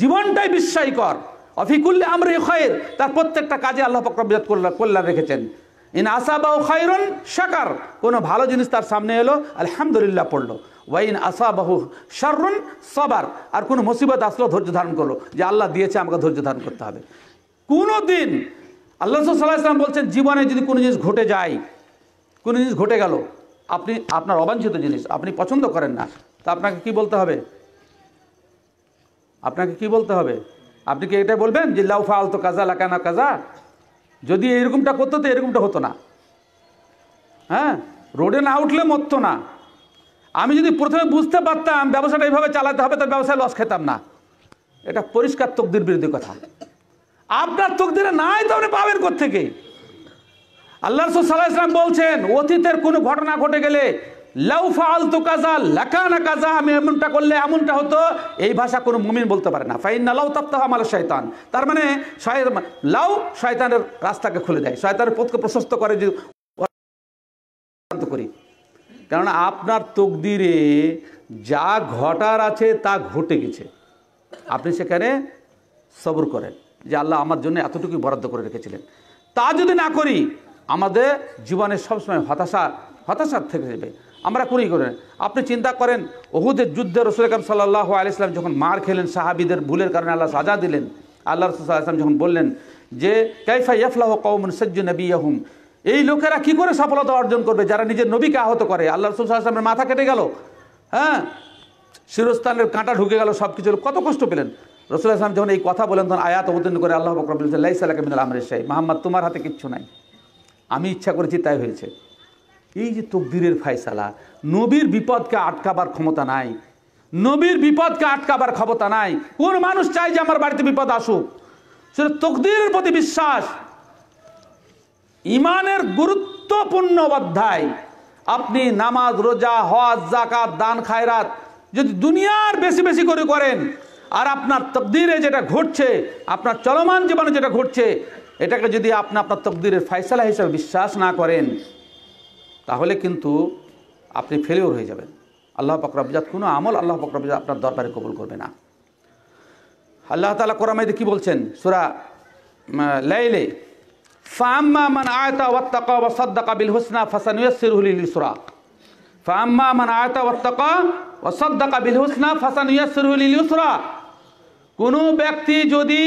জীবনটাই বিস্ময়কর অফিকুল্লে আমরে খয়ের তার প্রত্যেকটা কাজে আল্লাহ ফকরবিজাত কল্যাণ রেখেছেন ইন আসাবাহ খায়রন সাকার কোনো ভালো জিনিস তার সামনে এলো আলহামদুলিল্লাহ পড়লো ওয়াইন বাহু সারুন সবার আর কোনো মুসিবত আসলো ধৈর্য ধারণ করলো যে আল্লাহ দিয়েছে আমাকে ধৈর্য ধারণ করতে হবে কোনো দিন আল্লাহ সাল্লাহ ইসলাম বলছেন জীবনে যদি কোনো জিনিস ঘটে যায় কোনো জিনিস ঘটে গেল আপনি আপনার অবাঞ্ছিত জিনিস আপনি পছন্দ করেন না তা আপনাকে কি বলতে হবে আপনাকে কি বলতে হবে আপনি কি এটাই বলবেন যে লাউফা আলতো কাজা লাকানা কাজা যদি এরকমটা করতো তো এরকমটা হতো না হ্যাঁ রোডে না উঠলে মরতো না আমি যদি প্রথমে বুঝতে পারতাম ব্যবসাটা এইভাবে চালাতে হবে তার ব্যবসায় লস খেতাম না এটা পরিষ্কার তকদির বিরোধী কথা আপনার তকদিরে নাই তো আপনি পাবেন কোথেকে আল্লাহ রসুল সাল্লাহ ইসলাম বলছেন অতীতের কোনো ঘটনা ঘটে গেলে লাউ ফালতু কাজা লাকানা কাজা আমি এমনটা করলে এমনটা হতো এই ভাষা কোনো মুমিন বলতে পারে না ফাইন না লাউ তাপ্তাহ মাল শয়তান তার মানে লাউ শয়তানের রাস্তাকে খুলে দেয় শয়তানের পথকে প্রশস্ত করে যে করি কারণ আপনার তকদিরে যা ঘটার আছে তা ঘটে গেছে আপনি সেখানে সবর করেন যে আল্লাহ আমার জন্য এতটুকু বরাদ্দ করে রেখেছিলেন তা যদি না করি আমাদের জীবনে সবসময় হতাশা হতাশার থেকে যাবে আমরা কুড়ি করি আপনি চিন্তা করেন ওহুদের যুদ্ধে রসুল সাল্লাহ আলাইসলাম যখন মার খেলেন সাহাবিদের ভুলের কারণে আল্লাহ সাজা দিলেন আল্লাহ রসুল্লাহাম যখন বললেন যে কাইফা ইয়াফলাহ কৌমন সজ্জু নবী আহম এই লোকেরা কি করে সফলতা অর্জন করবে যারা নিজের নবীকে আহত করে আল্লাহ রসুল সাল্লাহামের মাথা কেটে গেল হ্যাঁ শিরস্থানের কাঁটা ঢুকে গেল সব কিছু কত কষ্ট পেলেন রসুল যখন এই কথা বলেন তখন আয়াত অবতীর্ণ করে আল্লাহ বকর সাল্লাহ মিনাল আমরের মাহমদ তোমার হাতে কিচ্ছু নাই আমি ইচ্ছা করেছি তাই হয়েছে এই যে তকদিরের ফায়সালা নবীর বিপদকে আটকাবার ক্ষমতা নাই নবীর বিপদকে আটকাবার ক্ষমতা নাই কোন মানুষ চাই যে আমার বাড়িতে বিপদ আসুক সেটা তকদিরের প্রতি বিশ্বাস ইমানের গুরুত্বপূর্ণ অধ্যায় আপনি নামাজ রোজা হজ জাকাত দান খায়রাত যদি দুনিয়ার বেশি বেশি করে করেন আর আপনার তকদিরে যেটা ঘটছে আপনার চলমান জীবনে যেটা ঘটছে এটাকে যদি আপনি আপনার তকদিরের ফয়সালা হিসাবে বিশ্বাস না করেন তাহলে কিন্তু আপনি ফেলিওর হয়ে যাবেন আল্লাহ বকরাবজাত কোনো আমল আল্লাহ বকরাবজাত আপনার দরবারে কবুল করবে না আল্লাহ তালা কোরআমাইদে কী বলছেন সুরা লাইলে ফাম্মা মান আয়তা ওয়াত্তাকা ওয়া সাদ্দাকা বিল হুসনা ফাসানুয়াসসিরহু লিল ইসরা ফাম্মা মান আয়তা ওয়াত্তাকা ওয়া সাদ্দাকা বিল হুসনা ফাসানুয়াসসিরহু লিল ইসরা কোনো ব্যক্তি যদি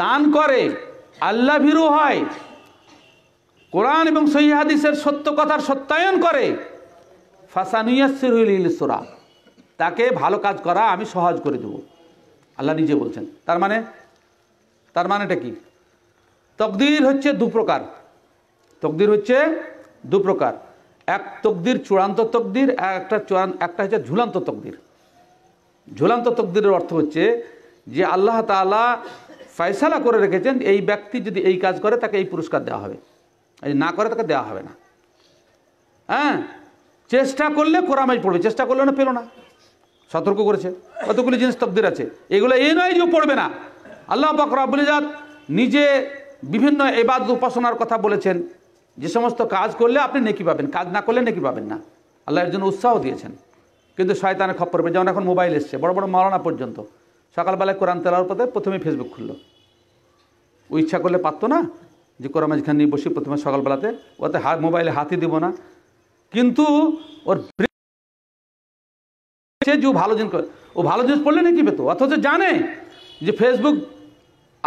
দান করে আল্লাহ ভীরু হয় কোরআন এবং সহিহাদিসের সত্য কথার সত্যায়ন করে ফাসানুয়াসুরা তাকে ভালো কাজ করা আমি সহজ করে দেব আল্লাহ নিজে বলছেন তার মানে তার মানেটা কি তকদির হচ্ছে দু প্রকার তকদির হচ্ছে দু প্রকার এক তকদির চূড়ান্ত তকদির একটা চূড়ান্ত একটা হচ্ছে ঝুলান্ত তকদির ঝুলান্ত তকদিরের অর্থ হচ্ছে যে আল্লাহ তালা ফয়সালা করে রেখেছেন এই ব্যক্তি যদি এই কাজ করে তাকে এই পুরস্কার দেওয়া হবে এই না করে তাকে দেওয়া হবে না হ্যাঁ চেষ্টা করলে কোরআমাইজ পড়বে চেষ্টা করলে না পেলো না সতর্ক করেছে কতগুলি জিনিস তব্দের আছে এগুলো এই নয় যে পড়বে না আল্লাহ ইজাদ নিজে বিভিন্ন এবাদ উপাসনার কথা বলেছেন যে সমস্ত কাজ করলে আপনি নেকি পাবেন কাজ না করলে নেকি পাবেন না আল্লাহ এর জন্য উৎসাহ দিয়েছেন কিন্তু শয়তানে খপ্পর পড়বে যেমন এখন মোবাইল এসছে বড় বড় মালানা পর্যন্ত সকালবেলায় কোরআন তেলার পথে প্রথমে ফেসবুক খুললো ও ইচ্ছা করলে পারতো না যে কোরআন মাঝখানে নিয়ে বসি প্রথমে সকালবেলাতে ওতে হাত মোবাইলে হাতই দিব না কিন্তু ওর সে যে ভালো জিনিস করে ও ভালো জিনিস পড়লে নাকি পেতো অথচ জানে যে ফেসবুক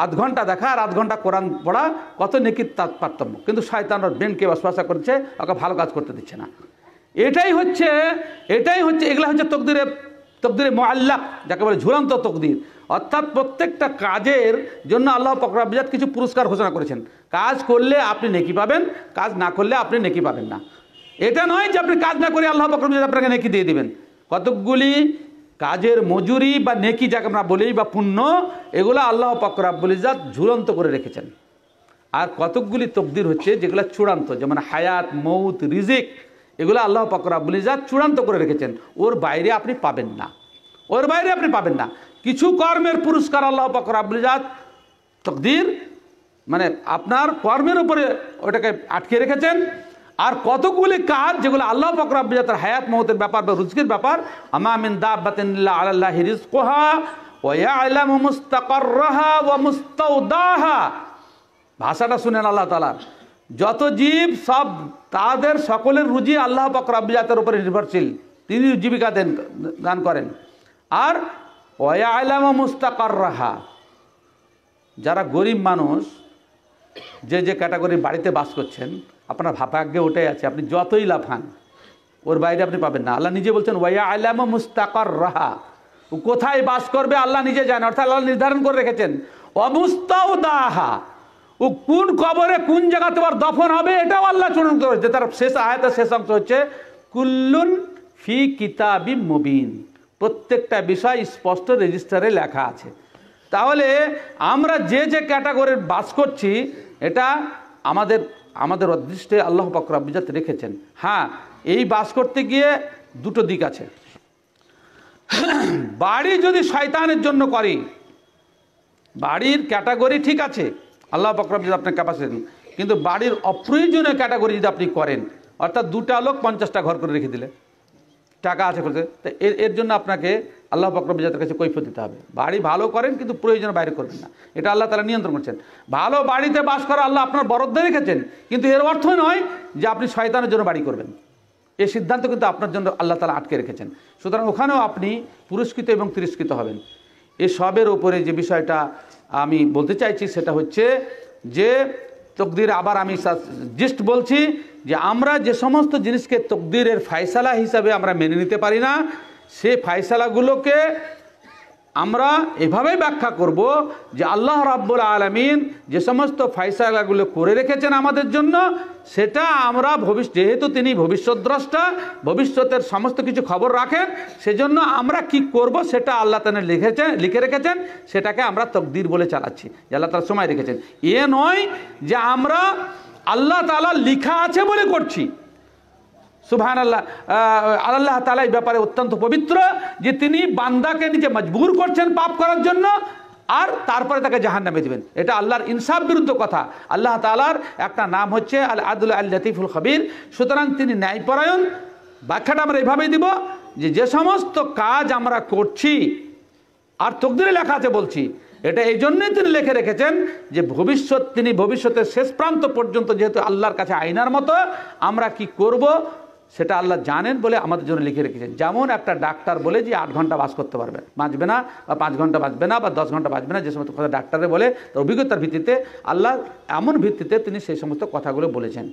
আধ ঘন্টা দেখা আর আধ ঘন্টা কোরআন পড়া কত নেকি তার পার্থক্য কিন্তু ওর ব্রেনকে বসবাসা করছে ওকে ভালো কাজ করতে দিচ্ছে না এটাই হচ্ছে এটাই হচ্ছে এগুলা হচ্ছে তকদিরে তকদিরে মোয়াল্লাক যাকে বলে ঝুলন্ত তকদির অর্থাৎ প্রত্যেকটা কাজের জন্য আল্লাহ ফকরাবজাত কিছু পুরস্কার ঘোষণা করেছেন কাজ করলে আপনি নেকি পাবেন কাজ না করলে আপনি নেকি পাবেন না এটা নয় যে আপনি কাজ না করে আল্লাহ ফকরাবজাত আপনাকে নেকি দিয়ে দেবেন কতকগুলি কাজের মজুরি বা নেকি যাকে আমরা বলি বা পুণ্য এগুলো আল্লাহ ফকরাবুল ঝুলন্ত করে রেখেছেন আর কতকগুলি তকদির হচ্ছে যেগুলো চূড়ান্ত যেমন হায়াত মৌত রিজিক এগুলো আল্লাহ পাকরাবুল চূড়ান্ত করে রেখেছেন ওর বাইরে আপনি পাবেন না ওর বাইরে আপনি পাবেন না কিছু কর্মের পুরস্কার আল্লাহ পাক রাবলিজাত তকদির মানে আপনার কর্মের উপরে ওটাকে আটকে রেখেছেন আর কতগুলি কাজ যেগুলো আল্লাহ পাক রাবলিজাতের হায়াত মহতের ব্যাপার বা রুজকির ব্যাপার আমামিন দাবাতিল্লা আল্লাহ হিরিস কোহা ও ভাষাটা শুনেন আল্লাহ তালা যত জীব সব তাদের সকলের রুজি আল্লাহ পাক রাবলিজাতের উপরে নির্ভরশীল তিনি জীবিকা দেন দান করেন আর ওয়া আলামা মুস্তাকার রাহা যারা গরিব মানুষ যে যে ক্যাটাগরি বাড়িতে বাস করছেন আপনার ভাগ্যে ওটাই আছে আপনি যতই লাফান ওর বাইরে আপনি পাবেন না আল্লাহ নিজে বলছেন ওয়া আলাম মুস্তাকার রাহা ও কোথায় বাস করবে আল্লাহ নিজে জানে অর্থাৎ আল্লাহ নির্ধারণ করে রেখেছেন অমুস্তাও দাহা ও কোন কবরে কোন জায়গা তোমার দফন হবে এটাও আল্লাহ চূড়ান্ত করেছে তার শেষ আয়তার শেষ অংশ হচ্ছে কুল্লুন ফি কিতাবি মুবিন প্রত্যেকটা বিষয় স্পষ্ট রেজিস্টারে লেখা আছে তাহলে আমরা যে যে ক্যাটাগরির বাস করছি এটা আমাদের আমাদের অদৃষ্টে আল্লাহ বকরাবিজাত রেখেছেন হ্যাঁ এই বাস করতে গিয়ে দুটো দিক আছে বাড়ি যদি শয়তানের জন্য করি বাড়ির ক্যাটাগরি ঠিক আছে আল্লাহ পাকরাবিজাত আপনার ক্যাপাসিটি কিন্তু বাড়ির অপ্রয়োজনীয় ক্যাটাগরি যদি আপনি করেন অর্থাৎ দুটা লোক পঞ্চাশটা ঘর করে রেখে দিলে টাকা আছে করতে এর এর জন্য আপনাকে আল্লাহ বকরবি জাতের কাছে কৈফত দিতে হবে বাড়ি ভালো করেন কিন্তু প্রয়োজন বাইরে করবেন না এটা আল্লাহ তারা নিয়ন্ত্রণ করছেন ভালো বাড়িতে বাস করা আল্লাহ আপনার বরদ্দে রেখেছেন কিন্তু এর অর্থ নয় যে আপনি শয়তানের জন্য বাড়ি করবেন এ সিদ্ধান্ত কিন্তু আপনার জন্য আল্লাহ তালা আটকে রেখেছেন সুতরাং ওখানেও আপনি পুরস্কৃত এবং তিরস্কৃত হবেন এ সবের ওপরে যে বিষয়টা আমি বলতে চাইছি সেটা হচ্ছে যে তকদির আবার আমি জিস্ট বলছি যে আমরা যে সমস্ত জিনিসকে তকদিরের ফায়সালা হিসাবে আমরা মেনে নিতে পারি না সে ফায়সালাগুলোকে আমরা এভাবেই ব্যাখ্যা করব যে আল্লাহ রাব্বুল আলমিন যে সমস্ত ফাইসালাগুলো করে রেখেছেন আমাদের জন্য সেটা আমরা ভবিষ্য যেহেতু তিনি ভবিষ্যৎদ্রষ্টা ভবিষ্যতের সমস্ত কিছু খবর রাখেন সেজন্য আমরা কি করব সেটা আল্লাহ তালা লিখেছেন লিখে রেখেছেন সেটাকে আমরা তকদির বলে চালাচ্ছি যে আল্লাহ তালা সময় রেখেছেন এ নয় যে আমরা আল্লাহ তালা লিখা আছে বলে করছি সুভান আল্লাহ আল্লাহ তালা এই ব্যাপারে অত্যন্ত পবিত্র যে তিনি বান্দাকে নিজে মজবুর করছেন পাপ করার জন্য আর তারপরে তাকে জাহান নামে দেবেন এটা আল্লাহর ইনসাফ বিরুদ্ধ কথা আল্লাহ তালার একটা নাম হচ্ছে আল আদুল আল লতিফুল খবির সুতরাং তিনি ন্যায়পরায়ণ ব্যাখ্যাটা আমরা এইভাবেই দিব যে যে সমস্ত কাজ আমরা করছি আর তকদিরে লেখা আছে বলছি এটা এই জন্যই তিনি লিখে রেখেছেন যে ভবিষ্যৎ তিনি ভবিষ্যতের শেষ প্রান্ত পর্যন্ত যেহেতু আল্লাহর কাছে আইনার মতো আমরা কি করব সেটা আল্লাহ জানেন বলে আমাদের জন্য লিখে রেখেছেন যেমন একটা ডাক্তার বলে যে আট ঘন্টা বাস করতে পারবে বাঁচবে না বা পাঁচ ঘন্টা বাঁচবে না বা দশ ঘন্টা বাঁচবে না যে সমস্ত কথা ডাক্তারে বলে তার অভিজ্ঞতার ভিত্তিতে আল্লাহ এমন ভিত্তিতে তিনি সেই সমস্ত কথাগুলো বলেছেন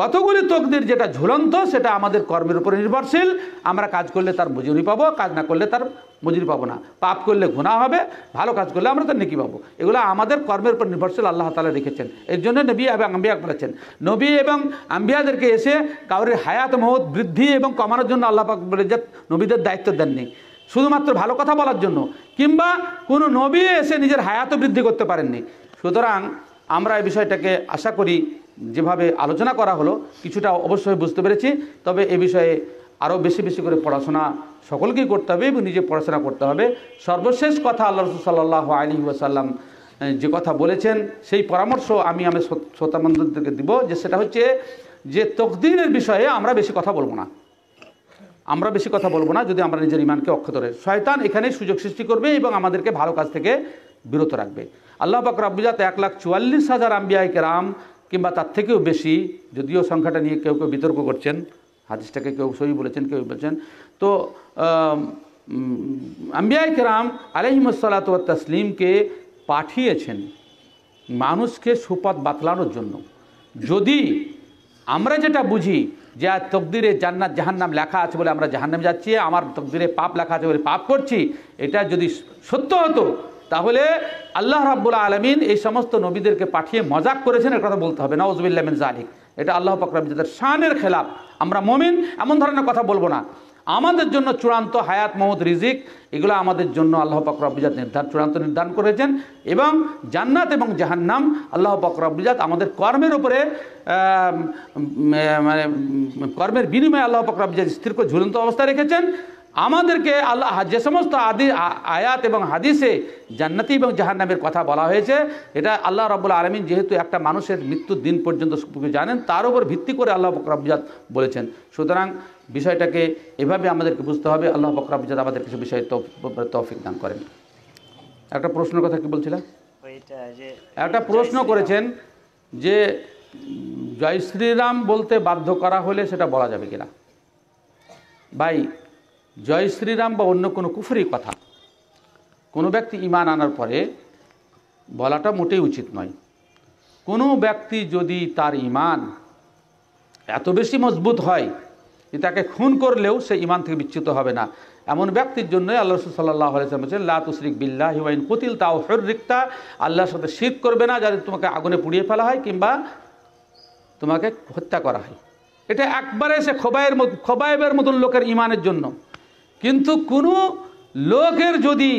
কতগুলি তকদির যেটা ঝুলন্ত সেটা আমাদের কর্মের উপর নির্ভরশীল আমরা কাজ করলে তার মজুরি পাবো কাজ না করলে তার মজুরি পাবো না পাপ করলে ঘোনা হবে ভালো কাজ করলে আমরা তার নেকি পাবো এগুলো আমাদের কর্মের উপর নির্ভরশীল আল্লাহ তালা রেখেছেন এর জন্য নবী এবং আম্বিয়া বলেছেন নবী এবং আম্বিয়াদেরকে এসে কাউরির হায়াত মহৎ বৃদ্ধি এবং কমানোর জন্য আল্লাহ পাক বলে যে নবীদের দায়িত্ব দেননি শুধুমাত্র ভালো কথা বলার জন্য কিংবা কোনো নবী এসে নিজের হায়াতও বৃদ্ধি করতে পারেননি সুতরাং আমরা এই বিষয়টাকে আশা করি যেভাবে আলোচনা করা হলো কিছুটা অবশ্যই বুঝতে পেরেছি তবে এ বিষয়ে আরও বেশি বেশি করে পড়াশোনা সকলকেই করতে হবে এবং নিজে পড়াশোনা করতে হবে সর্বশেষ কথা আল্লাহ রসুল সাল্লাহ আলী ওয়াসাল্লাম যে কথা বলেছেন সেই পরামর্শ আমি আমি শ্রোতাবন্ধুদেরকে দিব যে সেটা হচ্ছে যে তকদিনের বিষয়ে আমরা বেশি কথা বলবো না আমরা বেশি কথা বলবো না যদি আমরা নিজের ইমানকে অক্ষত রে শয়তান এখানেই সুযোগ সৃষ্টি করবে এবং আমাদেরকে ভালো কাজ থেকে বিরত রাখবে আল্লাহ বাকর রাব্বুজাত এক লাখ চুয়াল্লিশ হাজার আম্বিয়ায় রাম কিংবা তার থেকেও বেশি যদিও সংখ্যাটা নিয়ে কেউ কেউ বিতর্ক করছেন হাদিসটাকে কেউ সই বলেছেন কেউ বলছেন তো আম্বিয়া কেরাম আলহিমসালাত তাসলিমকে পাঠিয়েছেন মানুষকে সুপথ বাতলানোর জন্য যদি আমরা যেটা বুঝি যে আর তকদিরে জান্নাত জাহান্নাম লেখা আছে বলে আমরা জাহান্নাম যাচ্ছি আমার তকদিরে পাপ লেখা আছে বলে পাপ করছি এটা যদি সত্য হতো তাহলে আল্লাহ রাব্বুল আলমিন এই সমস্ত নবীদেরকে পাঠিয়ে মজাক করেছেন এর কথা বলতে হবে নওয়াজবিল্লামিন জালিক এটা আল্লাহ যাদের শানের খেলাপ আমরা মমিন এমন ধরনের কথা বলবো না আমাদের জন্য চূড়ান্ত হায়াত মোহাম্মদ রিজিক এগুলো আমাদের জন্য আল্লাহ পাকরাবিজাত নির্ধারণ চূড়ান্ত নির্ধারণ করেছেন এবং জান্নাত এবং জাহান্নাম আল্লাহ পাকরাবিজাত আমাদের কর্মের উপরে মানে কর্মের বিনিময়ে আল্লাহ পাকরাবিজাত স্থির করে ঝুলন্ত অবস্থায় রেখেছেন আমাদেরকে আল্লাহ যে সমস্ত আদি আয়াত এবং হাদিসে জান্নাতি এবং জাহান্নামের কথা বলা হয়েছে এটা আল্লাহ রব্বুল আলমিন যেহেতু একটা মানুষের মৃত্যুর দিন পর্যন্ত জানেন তার উপর ভিত্তি করে আল্লাহ বকরাবজাদ বলেছেন সুতরাং বিষয়টাকে এভাবে আমাদেরকে বুঝতে হবে আল্লাহ বকরাবজাদ আমাদের কিছু বিষয়ে তৌফিক দান করেন একটা প্রশ্নের কথা কি বলছিলাম একটা প্রশ্ন করেছেন যে জয় শ্রীরাম বলতে বাধ্য করা হলে সেটা বলা যাবে কিনা ভাই জয় শ্রীরাম বা অন্য কোনো কুফুরি কথা কোনো ব্যক্তি ইমান আনার পরে বলাটা মোটেই উচিত নয় কোনো ব্যক্তি যদি তার ইমান এত বেশি মজবুত হয় যে তাকে খুন করলেও সে ইমান থেকে বিচ্যুত হবে না এমন ব্যক্তির জন্য আল্লাহ সাল্লাহ বলেছেন বলছেন লাতুসরিক বিল্লাহ হিওয়াইন কুতিল তাও রিক্তা আল্লাহর সাথে শিখ করবে না যাদের তোমাকে আগুনে পুড়িয়ে ফেলা হয় কিংবা তোমাকে হত্যা করা হয় এটা একবারে সে খোবাইয়ের খোবাইবের মতন লোকের ইমানের জন্য কিন্তু কোনো লোকের যদি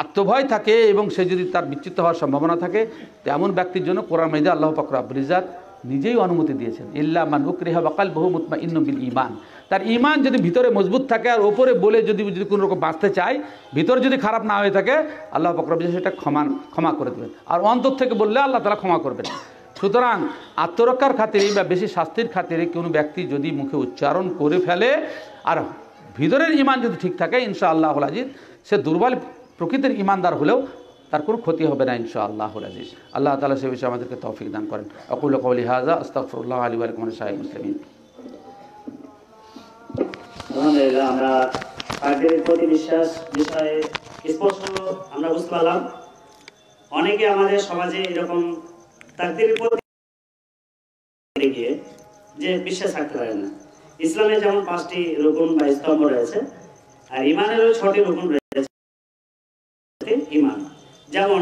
আত্মভয় থাকে এবং সে যদি তার বিচ্ছিত হওয়ার সম্ভাবনা থাকে তেমন ব্যক্তির জন্য কোরআন মেজা আল্লাহ পাকুর আব্বুল ইজাদ নিজেই অনুমতি দিয়েছেন ইল্লা মান উকরেহা বাকাল বহু মুতমা ইন্নবিল ইমান তার ইমান যদি ভিতরে মজবুত থাকে আর ওপরে বলে যদি যদি কোনো রকম বাঁচতে চায় ভিতরে যদি খারাপ না হয়ে থাকে আল্লাহ পাকরাব সেটা ক্ষমা ক্ষমা করে দেবেন আর অন্তর থেকে বললে আল্লাহ তালা ক্ষমা করবেন সুতরাং আত্মরক্ষার খাতিরে বা বেশি শাস্তির খাতিরে কোনো ব্যক্তি যদি মুখে উচ্চারণ করে ফেলে আর ভিতরের ইমান যদি ঠিক থাকে ইনশা আল্লাহুল আজিজ সে দুর্বল প্রকৃতির ইমানদার হলেও তার কোনো ক্ষতি হবে না ইনশা আল্লাহুল আজিজ আল্লাহ তালা সে বিষয়ে আমাদেরকে তৌফিক দান করেন অকুল কৌলি হাজা আস্তাফরুল্লাহ আলী আলকুম সাহেব মুসলিম আমরা বিশ্বাস রাখতে পারে না ইসলামে যেমন পাঁচটি রুকুন বা স্তম্ভ রয়েছে আর ইমানেরও ছটি রুকুন রয়েছে ইমান যেমন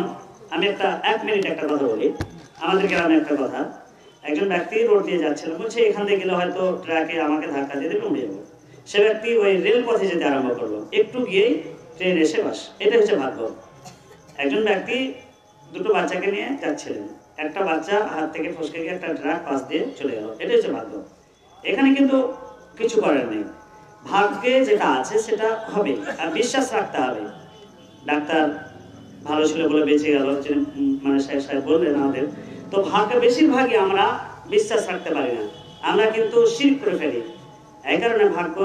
আমি একটা এক মিনিট একটা কথা বলি আমাদের গ্রামে একটা কথা একজন ব্যক্তি রোড দিয়ে যাচ্ছিল বলছে এখান থেকে গেলে হয়তো ট্রাকে আমাকে ধাক্কা দিয়ে উড়ে যাবো সে ব্যক্তি ওই রেলপথে যেতে আরম্ভ করলো একটু গিয়েই ট্রেন এসে বাস এটা হচ্ছে ভাগ্য একজন ব্যক্তি দুটো বাচ্চাকে নিয়ে যাচ্ছিলেন একটা বাচ্চা হাত থেকে ফসকে গিয়ে একটা ট্রাক পাশ দিয়ে চলে গেল এটা হচ্ছে ভাগ্য এখানে কিন্তু কিছু করার নেই ভাগ্যে যেটা আছে সেটা হবে আর বিশ্বাস রাখতে হবে ডাক্তার ভালো ছিল বলে বেঁচে গেল মানে সাহেব সাহেব বললেন আমাদের তো ভাগ্যে বেশিরভাগই আমরা বিশ্বাস রাখতে পারি না আমরা কিন্তু শির করে ফেলি এই কারণে ভাগ্য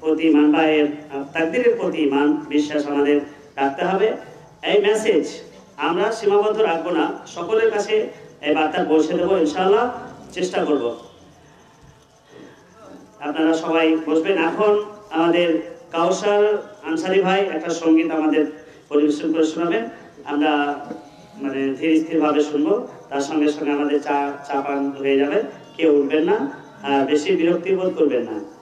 প্রতি ইমান বা এর তাকদিরের প্রতি ইমান বিশ্বাস আমাদের রাখতে হবে এই মেসেজ আমরা সীমাবদ্ধ রাখবো না সকলের কাছে এই বার্তা পৌঁছে দেবো ইনশাল্লাহ চেষ্টা করব আপনারা সবাই বসবেন এখন আমাদের কাউসার আনসারি ভাই একটা সঙ্গীত আমাদের পরিবেশন করে শোনাবেন আমরা মানে ধীরে ভাবে শুনবো তার সঙ্গে সঙ্গে আমাদের চা চা পান হয়ে যাবে কেউ উঠবেন না বেশি বিরক্তি বোধ করবেন না